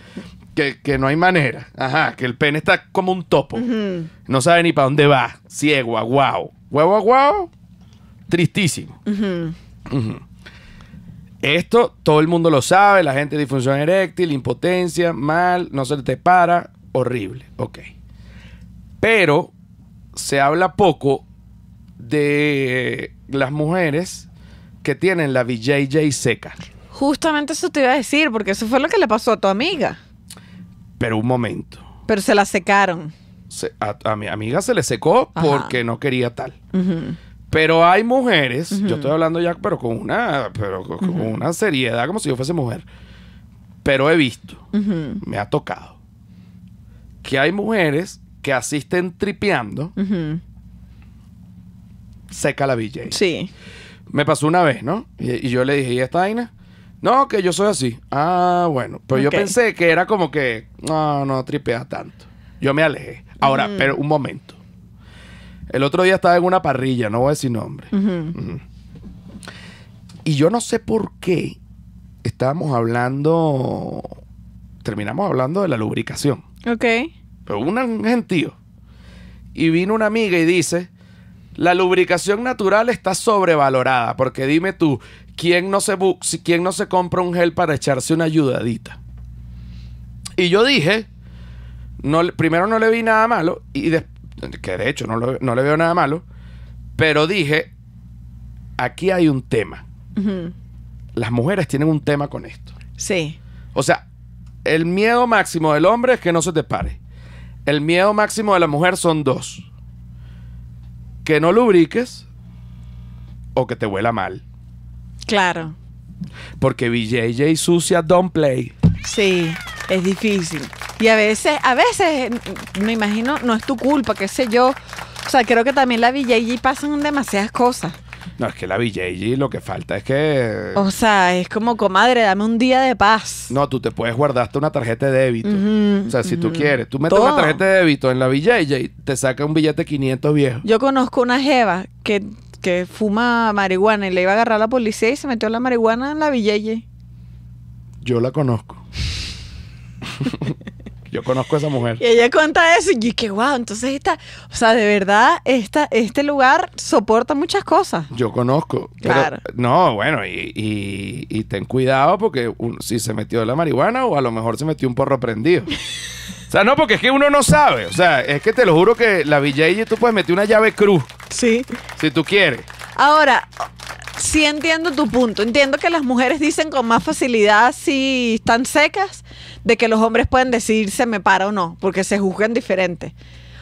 que, no hay manera. Ajá, que el pene está como un topo. No sabe ni para dónde va. Ciego, Guau. Huevo, guau, Tristísimo. Esto todo el mundo lo sabe. La gente de disfunción eréctil, impotencia, mal, no se te para. Horrible. Ok. Pero se habla poco de las mujeres que tienen la VJJ seca. Justamente eso te iba a decir, porque eso fue lo que le pasó a tu amiga. Pero un momento. Pero se la secaron. a, mi amiga se le secó porque no quería tal. Pero hay mujeres, yo estoy hablando ya, pero con una, pero con una seriedad como si yo fuese mujer. Pero he visto, me ha tocado, que hay mujeres que asisten tripeando, seca la BJ. Sí. Me pasó una vez, ¿no? Y, yo le dije, ¿y esta vaina? No, que yo soy así. Ah, bueno. Pero yo pensé que era como que, no, no tripea tanto. Yo me alejé. Ahora, mm. pero un momento. El otro día estaba en una parrilla, no voy a decir nombre. Y yo no sé por qué estábamos hablando, terminamos hablando de la lubricación. Ok. Pero un gentío. Y vino una amiga y dice, la lubricación natural está sobrevalorada, porque dime tú, ¿quién no se, quién no se compra un gel para echarse una ayudadita? Y yo dije, no, primero no le vi nada malo, y que de hecho no, le veo nada malo, pero dije, aquí hay un tema. Las mujeres tienen un tema con esto. Sí. O sea, el miedo máximo del hombre es que no se te pare. El miedo máximo de la mujer son dos. Que no lubriques o que te huela mal. Claro. Porque VJJ sucia don't play. Sí, es difícil. Y a veces, a veces, me imagino, no es tu culpa, qué sé yo. O sea, creo que también la BJJ pasan demasiadas cosas. No, es que la BJJ lo que falta es que. O sea, es como, comadre, dame un día de paz. No, tú te puedes guardar hasta una tarjeta de débito. o sea, si tú quieres, tú metes una tarjeta de débito en la VJJ, te saca un billete 500 viejo. Yo conozco una Jeva que que fuma marihuana y le iba a agarrar la policía y se metió la marihuana en la Villeye. Yo la conozco. Yo conozco a esa mujer. Y ella cuenta eso y que wow, entonces esta, o sea, de verdad, esta, este lugar soporta muchas cosas. Yo conozco. Claro. no, bueno, y, ten cuidado porque si se metió la marihuana o a lo mejor se metió un porro prendido. *laughs* O sea, no, porque es que uno no sabe. O sea, es que te lo juro que la y tú puedes meter una llave cruz. Sí. Si tú quieres. Ahora, sí entiendo tu punto. Entiendo que las mujeres dicen con más facilidad si están secas, de que los hombres pueden decir se me para o no, porque se juzgan diferente.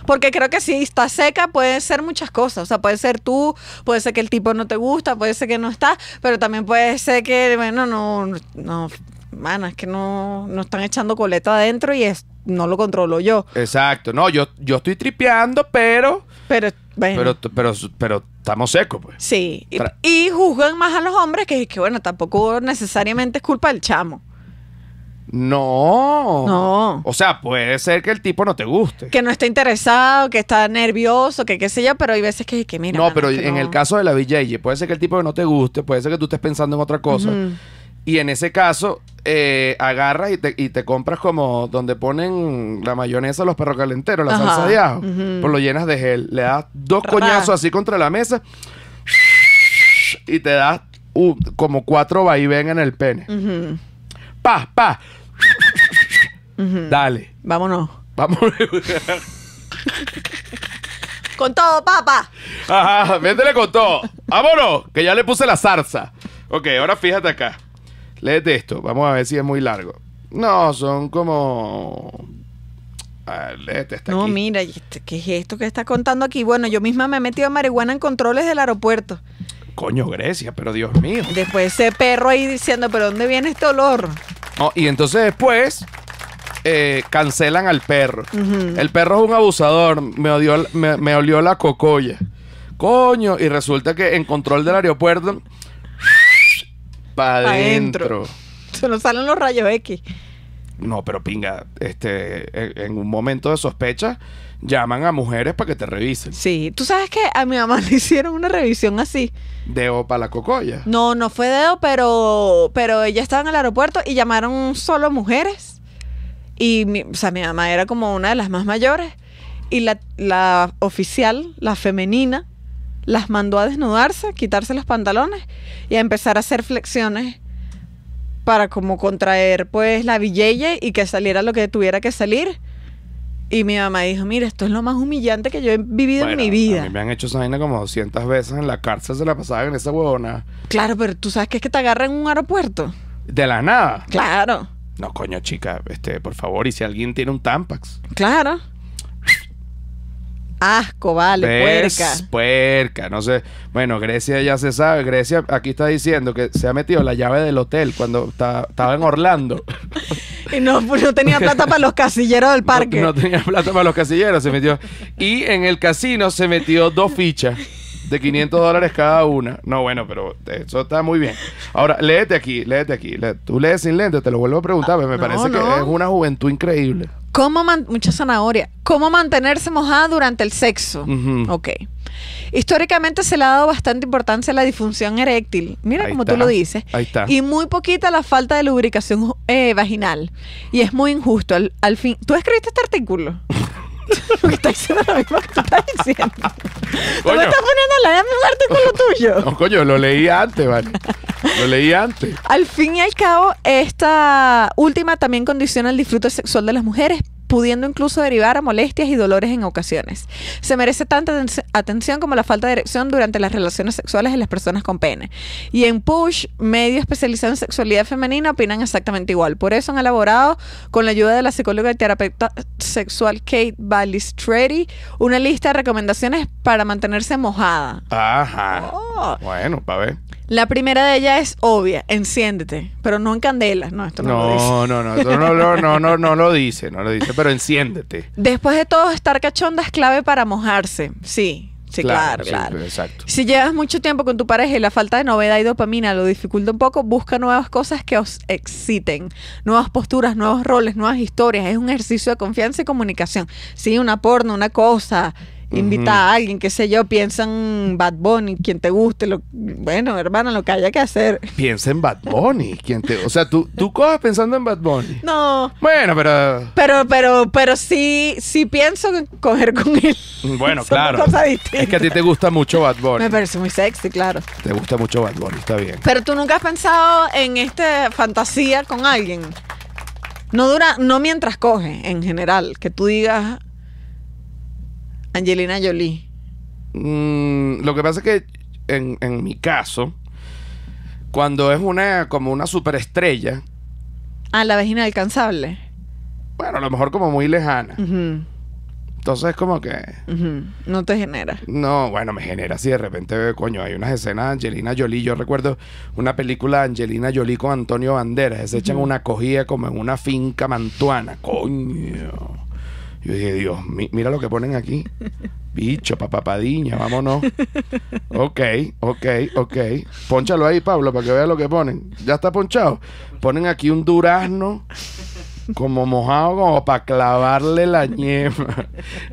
Porque creo que si está seca puede ser muchas cosas. O sea, puede ser tú, puede ser que el tipo no te gusta, puede ser que no está, pero también puede ser que, bueno, no, no, no, es que no, no están echando coleta adentro y es no lo controlo yo. Exacto. No, yo, yo estoy tripeando, pero. Pero, pero, pero, estamos secos, pues. Sí. Y, juzgan más a los hombres que, que, bueno, tampoco necesariamente es culpa del chamo. No. No. O sea, puede ser que el tipo no te guste. Que no esté interesado, que está nervioso, que qué sé yo, pero hay veces que, que mira. No, pero en el caso de la VJ, puede ser que el tipo no te guste, puede ser que tú estés pensando en otra cosa. Y en ese caso, eh, agarras y te, compras como donde ponen la mayonesa, los perros calenteros, la salsa de ajo, pues lo llenas de gel. Le das dos coñazos así contra la mesa y te das como cuatro va y vaivén en el pene. Pa, pa. Dale. Vámonos. Vámonos. con todo, ¡Pa! Ajá, métele con todo. Vámonos, que ya le puse la salsa. Ok, ahora fíjate acá. Léete esto, vamos a ver si es muy largo. No, son como... A ver, léete, no, mira, este ¿qué es esto que está contando aquí? Bueno, yo misma me he metido a marihuana en controles del aeropuerto. Coño, Grecia, pero Dios mío. Después ese perro ahí diciendo, pero ¿dónde viene este olor? No, y entonces después eh, cancelan al perro. El perro es un abusador, me, me olió la cocoya. Coño, y resulta que en control del aeropuerto adentro. Se nos salen los rayos X. No, pero pinga, este, e, en un momento de sospecha, llaman a mujeres para que te revisen. Sí, tú sabes que a mi mamá *laughs* le hicieron una revisión así. ¿Deo para la cocoya? No, no fue deo, pero, pero ella estaba en el aeropuerto y llamaron solo mujeres. Y, mi, mi mamá era como una de las más mayores. Y la oficial, la femenina, las mandó a desnudarse, quitarse los pantalones y a empezar a hacer flexiones para como contraer pues la billeye y que saliera lo que tuviera que salir. Y mi mamá dijo, mira, esto es lo más humillante que yo he vivido en mi vida. A mí me han hecho esa vaina como 200 veces en la cárcel, se la pasaban en esa huevona. Claro, pero tú sabes que es que te agarran en un aeropuerto. De la nada. Claro. No, coño, chica, este, por favor, y si alguien tiene un Tampax. Claro. Asco, vale, puerca. Puerca, no sé. Bueno, Grecia ya se sabe. Grecia aquí está diciendo que se ha metido la llave del hotel cuando estaba en Orlando. *laughs* y no, no tenía plata para los casilleros del parque. No, tenía plata para los casilleros, se metió. Y en el casino se metió dos fichas de 500 dólares cada una. No, bueno, pero eso está muy bien. Ahora, léete aquí, léete aquí. Tú lees sin lente, te lo vuelvo a preguntar, pero pues me ah, parece que es una juventud increíble. ¿Cómo mucha zanahoria. ¿Cómo mantenerse mojada durante el sexo? Ok. Históricamente se le ha dado bastante importancia a la disfunción eréctil. Mira cómo como tú lo dices. Ahí está. Y muy poquita la falta de lubricación eh, vaginal. Y es muy injusto. Al, al fin, ¿tú escribiste este artículo? *laughs* que *laughs* está diciendo lo mismo que está diciendo. Tú me estás poniendo la misma lo tuyo. No, coño, lo leí antes, vale. Lo leí antes. Al fin y al cabo, esta última también condiciona el disfrute sexual de las mujeres, pudiendo incluso derivar a molestias y dolores en ocasiones. Se merece tanta atención como la falta de erección durante las relaciones sexuales en las personas con pene. Y en Push, medio especializado en sexualidad femenina, opinan exactamente igual. Por eso han elaborado, con la ayuda de la psicóloga y terapeuta sexual Kate Balistretti, una lista de recomendaciones para mantenerse mojada. Ajá. Oh. Bueno, para ver. La primera de ellas es obvia, enciéndete, pero no en candelas, no, esto no, no lo dice. No, no, no, lo, no, no, no lo dice, no lo dice, pero enciéndete. Después de todo, estar cachonda es clave para mojarse, sí. Sí, claro, claro. exacto. Si llevas mucho tiempo con tu pareja y la falta de novedad y dopamina lo dificulta un poco, busca nuevas cosas que os exciten, nuevas posturas, nuevos roles, nuevas historias. Es un ejercicio de confianza y comunicación. Sí, una porno, una cosa, invita a alguien, qué sé yo, piensa en Bad Bunny, quien te guste, lo, bueno, hermana, lo que haya que hacer. Piensa en Bad Bunny, quien te, o sea, tú, tú coges pensando en Bad Bunny. No. Bueno, pero. Pero, pero, pero sí, sí pienso en coger con él. Bueno, *laughs* claro. Es que a ti te gusta mucho Bad Bunny. Me parece muy sexy, claro. Te gusta mucho Bad Bunny, está bien. Pero tú nunca has pensado en esta fantasía con alguien. No dura, no mientras coge, en general, que tú digas, Angelina Jolie. Mm, lo que pasa es que en, en, mi caso, cuando es una como una superestrella. Ah, la vez inalcanzable. Bueno, a lo mejor como muy lejana. Entonces, como que. No te genera. No, bueno, me genera si de repente, coño, hay unas escenas de Angelina Jolie. Yo recuerdo una película de Angelina Jolie con Antonio Banderas. Se echan una cogida como en una finca mantuana. Coño. Yo dije, Dios, mira lo que ponen aquí. *laughs* Bicho, papapadiña, vámonos. Ok, ok, ok. Pónchalo ahí, Pablo, para que vea lo que ponen. Ya está ponchado. Ponen aquí un durazno como mojado como para clavarle la nieve.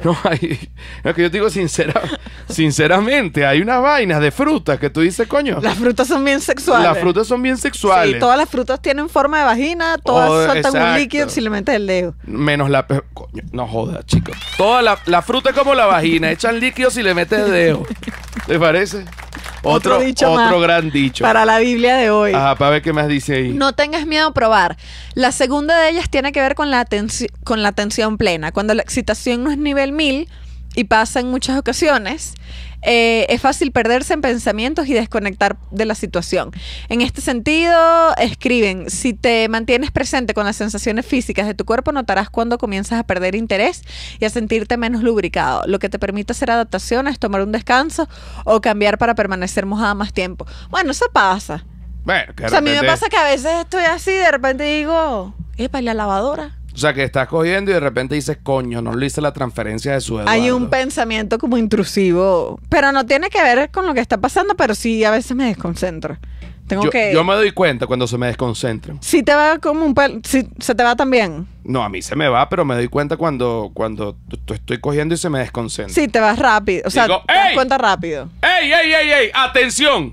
No, hay, es que yo te digo sincera, sinceramente, hay unas vainas de frutas que tú dices, coño. Las frutas son bien sexuales. Las frutas son bien sexuales. Sí, todas las frutas tienen forma de vagina, todas oh, sueltan un líquido si le metes el dedo. Menos la... Coño, no jodas, chicos. Todas la, fruta es como la vagina, echan líquido si le metes el dedo. ¿Te parece? Otro, dicho otro gran dicho. Para la Biblia de hoy. Ajá, para ver qué más dice ahí. No tengas miedo a probar. La segunda de ellas tiene que ver con la, con la atención plena. Cuando la excitación no es nivel mil y pasa en muchas ocasiones, eh, es fácil perderse en pensamientos y desconectar de la situación. En este sentido, escriben, si te mantienes presente con las sensaciones físicas de tu cuerpo, notarás cuando comienzas a perder interés y a sentirte menos lubricado, lo que te permite hacer adaptaciones, tomar un descanso o cambiar para permanecer mojada más tiempo. Bueno, eso pasa. a mí me pasa que a veces estoy así, de repente digo, epa, ¿y la lavadora? O sea, que estás cogiendo y de repente dices, coño, no le hice la transferencia de su Hay un pensamiento como intrusivo, pero no tiene que ver con lo que está pasando, pero sí a veces me desconcentro. Tengo yo, que... yo me doy cuenta cuando se me desconcentra. Si te va como un... se te va también. No, a mí se me va, pero me doy cuenta cuando, cuando estoy cogiendo y se me desconcentra. Sí, te vas rápido. O sea, te das cuenta rápido. ¡Ey, ey, ey, ey! ¡Atención!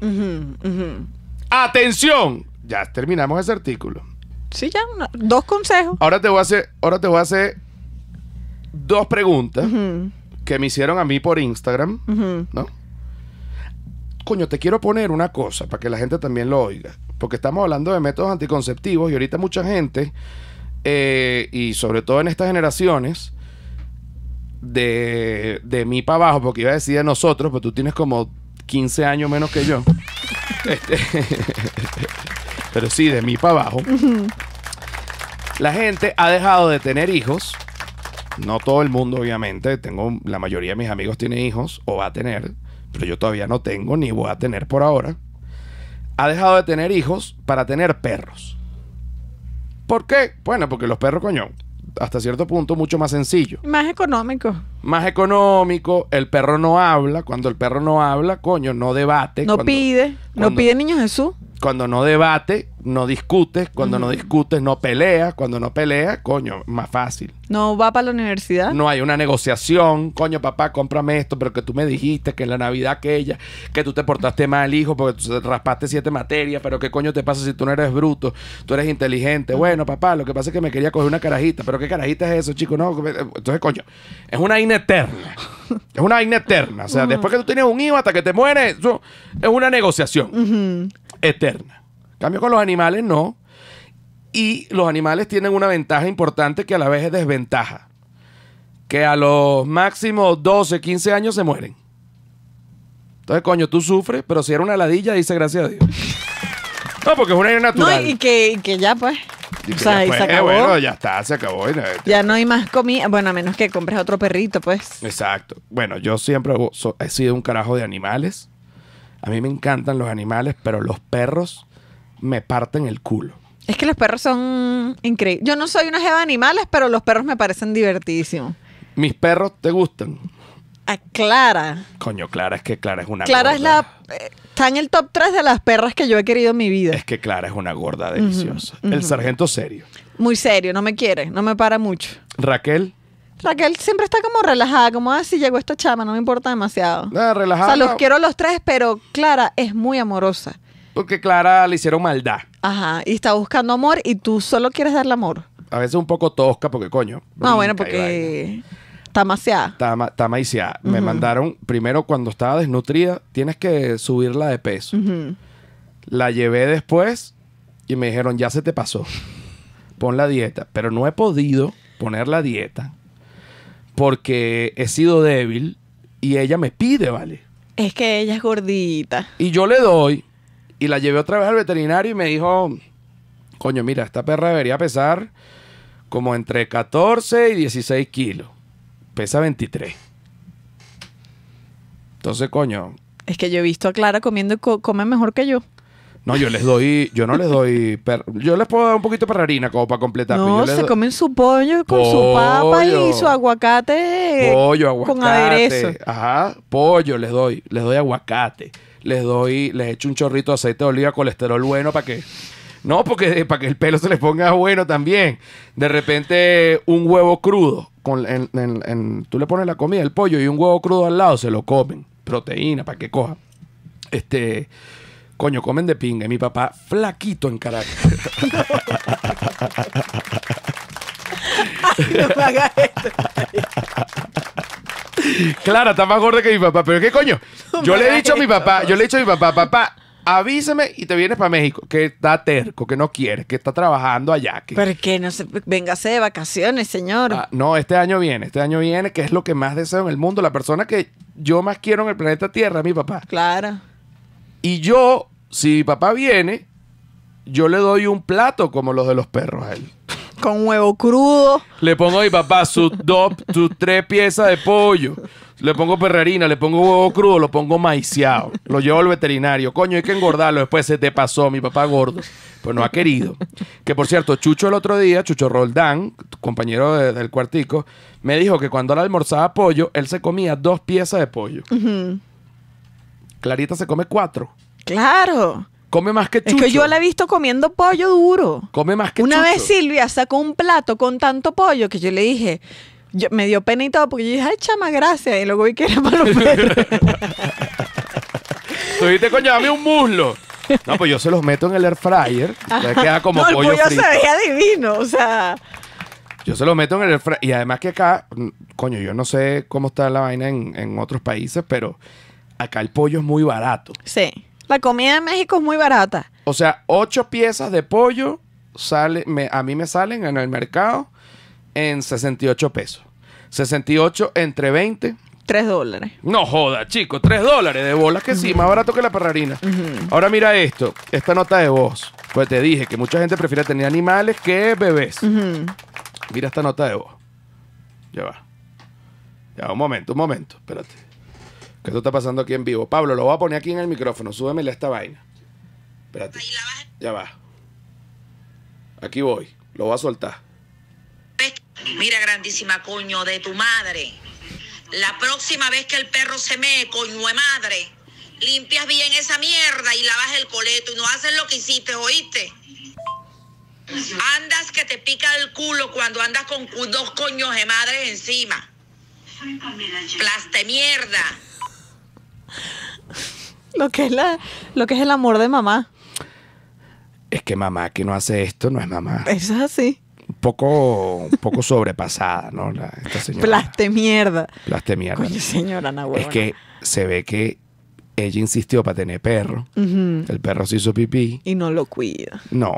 ¡Atención! Ya terminamos ese artículo. Sí, ya, dos consejos. Ahora te voy a hacer, ahora te voy a hacer dos preguntas que me hicieron a mí por Instagram, ¿no? Coño, te quiero poner una cosa para que la gente también lo oiga. Porque estamos hablando de métodos anticonceptivos y ahorita mucha gente, eh, y sobre todo en estas generaciones, de, de mí para abajo, porque iba a decir de nosotros, pero pues tú tienes como 15 años menos que yo. *laughs* este, *laughs* pero sí de mí para abajo, la gente ha dejado de tener hijos. No todo el mundo, obviamente. Tengo, la mayoría de mis amigos tiene hijos o va a tener, pero yo todavía no tengo ni voy a tener por ahora. Ha dejado de tener hijos para tener perros. ¿Por qué? Bueno, porque los perros, coño, hasta cierto punto mucho más sencillo. Más económico. Más económico, el perro no habla, cuando el perro no habla, coño, no debate. No pide, no pide niño Jesús cuando no debate, no discutes, cuando no discutes, no peleas, cuando no peleas, coño, más fácil. No va para la universidad. No hay una negociación, coño, papá, cómprame esto, pero que tú me dijiste que en la Navidad aquella, que tú te portaste mal, hijo, porque tú raspaste siete materias, pero qué coño te pasa si tú no eres bruto, tú eres inteligente. Bueno, papá, lo que pasa es que me quería coger una carajita, pero qué carajita es eso, chico, no. Eh, entonces, coño, es una ineterna. es una vaina eterna. O sea, después que tú tienes un hijo hasta que te mueres, es una negociación eterna. Cambio con los animales, no. Y los animales tienen una ventaja importante que a la vez es desventaja. Que a los máximos 12, 15 años se mueren. Entonces, coño, tú sufres, pero si era una ladilla, dice gracias a Dios. No, porque es una natural. No, y que, que ya pues. ya está, se acabó. Este ya no hay más comida. Bueno, a menos que compres otro perrito, pues. Exacto. Bueno, yo siempre he sido un carajo de animales. A mí me encantan los animales, pero los perros me parten el culo. Es que los perros son increíbles. Yo no soy una jeva de animales, pero los perros me parecen divertidísimos. ¿Mis perros te gustan? A ah, Clara. Coño, Clara es que Clara es una Clara es la. Eh, está en el top 3 de las perras que yo he querido en mi vida. Es que Clara es una gorda deliciosa. El sargento serio. Muy serio, no me quiere, no me para mucho. Raquel. Raquel siempre está como relajada, como así ah, si llegó esta chama, no me importa demasiado. Ah, relajada. los quiero los tres, pero Clara es muy amorosa. Porque Clara le hicieron maldad. Ajá, y está buscando amor y tú solo quieres darle amor. A veces un poco tosca porque coño. No, bueno, porque está maciada. Está maciada. Me mandaron, primero cuando estaba desnutrida, tienes que subirla de peso. La llevé después y me dijeron, ya se te pasó. Pon la dieta. Pero no he podido poner la dieta porque he sido débil y ella me pide, ¿vale? Es que ella es gordita. Y yo le doy y la llevé otra vez al veterinario y me dijo, coño, mira, esta perra debería pesar como entre 14 y 16 kilos. Pesa 23. Entonces, coño. Es que yo he visto a Clara comiendo y come mejor que yo. No, yo les doy, yo no les doy, per... yo les puedo dar un poquito de perrarina como para completar. No, se comen su pollo con su papa y su aguacate. Pollo, aguacate. Con aderezo. Ajá, pollo les doy, les doy aguacate, les doy, les echo un chorrito de aceite de oliva, colesterol bueno para que... No, porque para que el pelo se les ponga bueno también. De repente un huevo crudo, con, tú le pones la comida, el pollo y un huevo crudo al lado, se lo comen. Proteína, para que coja. Este Coño, comen de Y Mi papá, flaquito en carácter. *laughs* Clara está más gorda que mi papá, pero ¿qué coño? Yo le he dicho a mi papá, yo le he dicho a mi papá, papá, avísame y te vienes para México, que está terco, que no quiere, que está trabajando allá. Que... ¿Pero qué? No se... vengase de vacaciones, señor. Ah, no, este año viene, este año viene, que es lo que más deseo en el mundo. La persona que yo más quiero en el planeta Tierra, mi papá. Claro. Y yo, si mi papá viene, yo le doy un plato como los de los perros a él. Con huevo crudo. Le pongo a mi papá sus dos, sus tres piezas de pollo. Le pongo perrerina, le pongo huevo crudo, lo pongo maiciado. Lo llevo al veterinario. Coño, hay que engordarlo. Después se te pasó, mi papá gordo. Pues no ha querido. Que por cierto, Chucho el otro día, Chucho Roldán, compañero del cuartico, me dijo que cuando él almorzaba pollo, él se comía dos piezas de pollo. Ajá. Clarita se come cuatro. Claro. Come más que Chucho. Es que yo la he visto comiendo pollo duro. Come más que Una vez Silvia sacó un plato con tanto pollo que yo le dije, me dio pena y todo, porque yo dije, ay, chama, gracias. Y luego vi que era para los perros. *laughs* Tú coño, dame un muslo. No, pues yo se los meto en el air fryer. Se queda como no, el pollo, se veía divino, o sea. Yo se los meto en el air fryer. Y además que acá, coño, yo no sé cómo está la vaina en otros países, pero acá el pollo es muy barato. Sí. La comida en México es muy barata. O sea, ocho piezas de pollo sale, a mí me salen en el mercado en 68 pesos. 68 entre 20. 3 dólares. No joda, chicos 3 dólares de bolas que sí, más barato que la perrarina. Ahora mira esto, esta nota de voz. Pues te dije que mucha gente prefiere tener animales que bebés. Mira esta nota de voz. Ya va. Ya, un momento, un momento, espérate. Qué esto está pasando aquí en vivo. Pablo, lo voy a poner aquí en el micrófono. la esta vaina. Espérate. Ya va. Aquí voy. Lo voy a soltar. Mira, grandísima coño de tu madre. La próxima vez que el perro se mee, coño de madre, limpias bien esa mierda y lavas el coleto y no haces lo que hiciste, ¿oíste? Andas que te pica el culo cuando andas con dos coños de madre encima. Plaste mierda. *laughs* lo, que es lo que es el amor de mamá. Es que mamá que no hace esto no es mamá. Eso es así. Un poco, un poco sobrepasada, ¿no? Plaste mierda. Plaste mierda. señora Es que se ve que ella insistió para tener perro. El perro se hizo pipí. Y no lo cuida. No,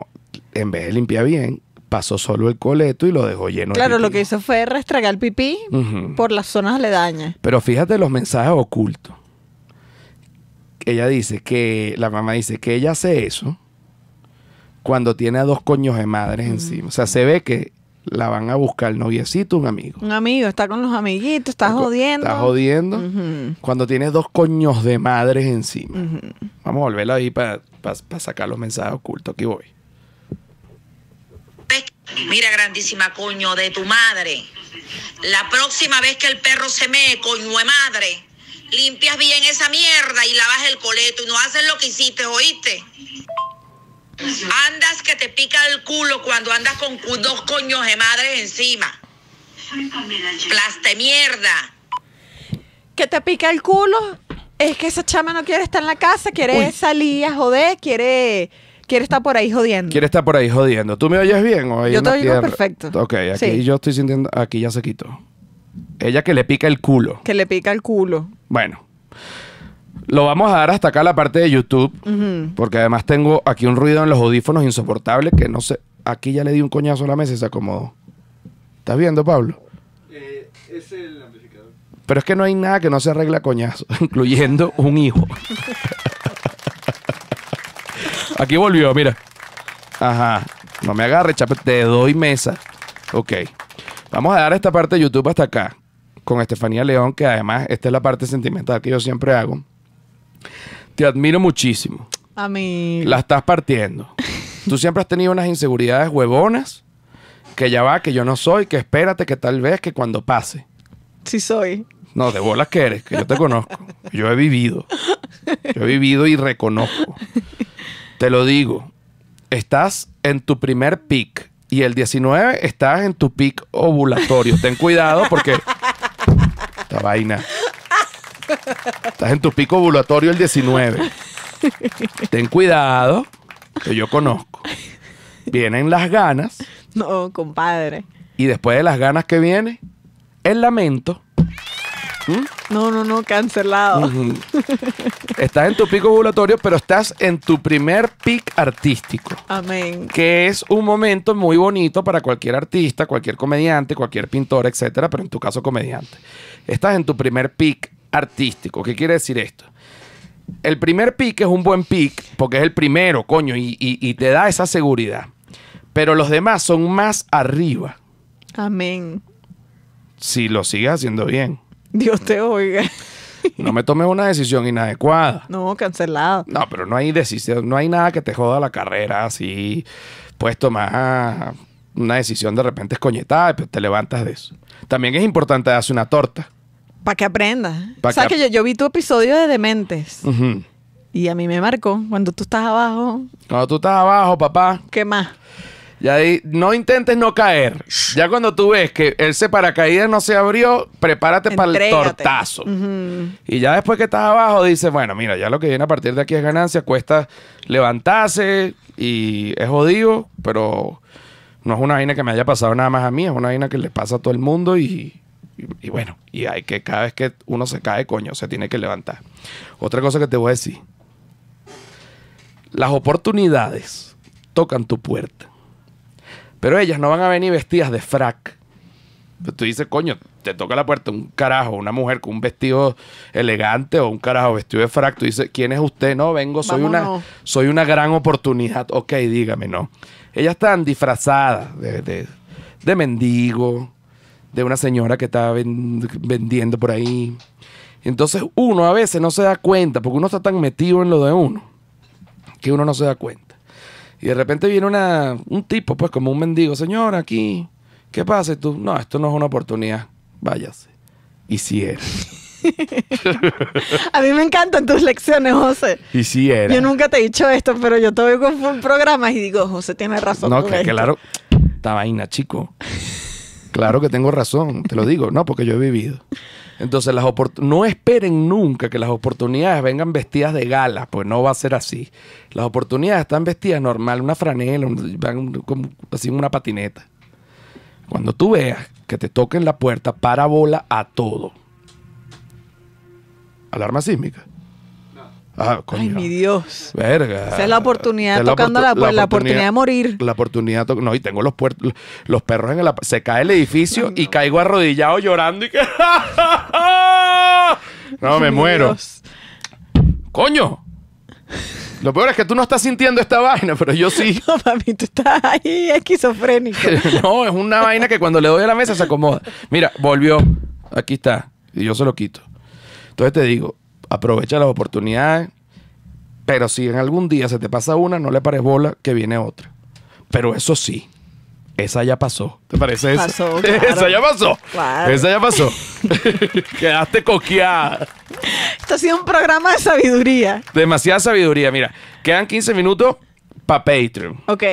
en vez de limpiar bien, pasó solo el coleto y lo dejó lleno. Claro, lo que hizo fue restragar el pipí por las zonas aledañas. Pero fíjate los mensajes ocultos ella dice que la mamá dice que ella hace eso cuando tiene a dos coños de madres encima. O sea, se ve que la van a buscar el noviecito, un amigo. Un amigo, está con los amiguitos, está jodiendo. Está jodiendo. Cuando tiene dos coños de madres encima. Vamos a volverlo ahí para sacar los mensajes ocultos. Aquí voy. Mira, grandísima coño de tu madre. La próxima vez que el perro se me coño de madre, limpias bien esa mierda y lavas el coleto y no haces lo que hiciste, ¿oíste? Andas que te pica el culo cuando andas con dos coños de madres encima. Plaste mierda. Que te pica el culo. Es que esa chama no quiere estar en la casa, quiere salir a joder, quiere quiere estar por ahí jodiendo. Quiere estar por ahí jodiendo. ¿Tú me oyes bien? O yo te oigo perfecto. Ok, aquí yo estoy sintiendo, aquí ya se quitó. Ella que le pica el culo. Que le pica el culo. Bueno, lo vamos a dar hasta acá la parte de YouTube, porque además tengo aquí un ruido en los audífonos insoportable que no sé. Aquí ya le di un coñazo a la mesa y se acomodó. ¿Estás viendo, Pablo? Eh, es el amplificador. Pero es que no hay nada que no se arregla coñazo, *laughs* incluyendo un hijo. aquí volvió, mira. Ajá. No me agarre, chape. Te doy mesa. Ok. Vamos a dar esta parte de YouTube hasta acá con Estefanía León, que además esta es la parte sentimental que yo siempre hago. Te admiro muchísimo. A mí. La estás partiendo. Tú siempre has tenido unas inseguridades huevonas, que ya va, que yo no soy, que espérate, que tal vez, que cuando pase. Sí soy. No, de bolas que eres, que yo te conozco. Yo he vivido. Yo he vivido y reconozco. Te lo digo. Estás en tu primer pick. y el 19 estás en tu pic ovulatorio. Ten cuidado porque esta vaina. Estás en tu pico ovulatorio el 19. Ten cuidado, que yo conozco. Vienen las ganas. No, compadre. Y después de las ganas que viene, el lamento. ¿Mm? No, no, no, cancelado. *laughs* estás en tu pico ovulatorio, pero estás en tu primer pic artístico. Amén. Que es un momento muy bonito para cualquier artista, cualquier comediante, cualquier pintor, etcétera, pero en tu caso comediante. Estás en tu primer pic artístico. ¿Qué quiere decir esto? El primer pic es un buen pic porque es el primero, coño, y, y te da esa seguridad. Pero los demás son más arriba. Amén. Si lo sigues haciendo bien. Dios te oiga. No me tomé una decisión inadecuada. No, cancelado. No, pero no hay decisión, no hay nada que te joda la carrera así. Puedes tomar una decisión de repente escoñetada, pero pues te levantas de eso. También es importante darse una torta. Para que aprendas. o sea, que, yo, vi tu episodio de Dementes. Y a mí me marcó cuando tú estás abajo. Cuando tú estás abajo, papá. ¿Qué más? Ya no intentes no caer. Ya cuando tú ves que ese paracaídas no se abrió, prepárate para el tortazo. Y ya después que estás abajo, dices, bueno, mira, ya lo que viene a partir de aquí es ganancia, cuesta levantarse y es jodido, pero no es una vaina que me haya pasado nada más a mí, es una vaina que le pasa a todo el mundo y bueno, y hay que cada vez que uno se cae, coño, se tiene que levantar. Otra cosa que te voy a decir, las oportunidades tocan tu puerta. Pero ellas no van a venir vestidas de frac. Pues tú dices, coño, te toca la puerta un carajo, una mujer con un vestido elegante o un carajo vestido de frac. Tú dices, ¿quién es usted? No, vengo, soy, una, soy una gran oportunidad. Ok, dígame, no. Ellas están disfrazadas de, de, de mendigo, de una señora que está vendiendo por ahí. Entonces uno a veces no se da cuenta, porque uno está tan metido en lo de uno, que uno no se da cuenta. Y de repente viene una, un tipo, pues como un mendigo, señor, aquí, ¿qué pasa? tú, no, esto no es una oportunidad, váyase. Y si era. *laughs* a mí me encantan tus lecciones, José. Y si era. Yo nunca te he dicho esto, pero yo te con con programas y digo, José tiene razón. No, que, claro, esta vaina, chico. Claro que tengo razón, te lo digo, no, porque yo he vivido. Entonces, las no esperen nunca que las oportunidades vengan vestidas de gala, pues no va a ser así. Las oportunidades están vestidas normal, una franela, van como así una patineta. Cuando tú veas que te toquen la puerta, para bola a todo. Alarma sísmica. Ah, Ay, mi Dios. Verga. Esa es la oportunidad, tocando la, puerta. la, oportunidad, de morir. La oportunidad, no, y tengo los, los perros en la... Se cae el edificio y caigo arrodillado llorando y que... *laughs* no, me muero. Coño. Lo peor es que tú no estás sintiendo esta vaina, pero yo sí. *laughs* No, mami, tú estás ahí esquizofrénico. *laughs* no, es una vaina que cuando le doy a la mesa se acomoda. Mira, volvió. Aquí está. Y yo se lo quito. Entonces te digo, aprovecha las oportunidades. Pero si en algún día se te pasa una, no le pares bola que viene otra. Pero eso sí, esa ya pasó. ¿Te parece eso? Pasó, *laughs* Esa ya pasó. Esa ya pasó. *laughs* Quedaste coqueada. Esto ha sido un programa de sabiduría. Demasiada sabiduría. Mira, quedan 15 minutos para Patreon. Ok.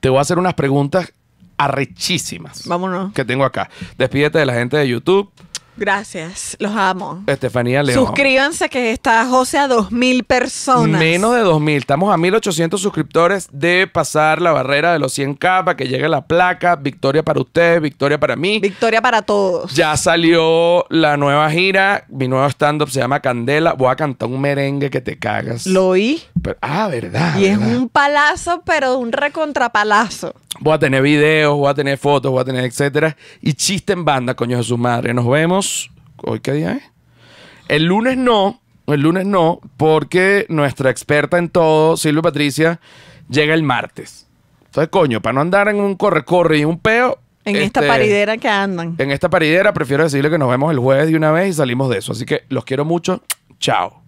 Te voy a hacer unas preguntas arrechísimas. Vámonos. Que tengo acá. Despídete de la gente de YouTube. Gracias, los amo. Estefanía León. Suscríbanse que está José a 2.000 personas. Menos de 2.000, estamos a 1.800 suscriptores de pasar la barrera de los 100k para que llegue la placa. Victoria para ustedes, victoria para mí. Victoria para todos. Ya salió la nueva gira, mi nuevo stand-up se llama Candela. Voy a cantar un merengue que te cagas. Lo oí. ah, verdad. Y es un palazo, pero un recontrapalazo. Voy a tener videos, voy a tener fotos, voy a tener etcétera. Y chiste en banda, coño de su madre. Nos vemos. ¿Hoy qué día es? El lunes no. El lunes no, porque nuestra experta en todo, Silvia Patricia, llega el martes. Entonces, coño, para no andar en un corre-corre y un peo. En esta este, paridera que andan. En esta paridera, prefiero decirle que nos vemos el jueves de una vez y salimos de eso. Así que los quiero mucho. Chao.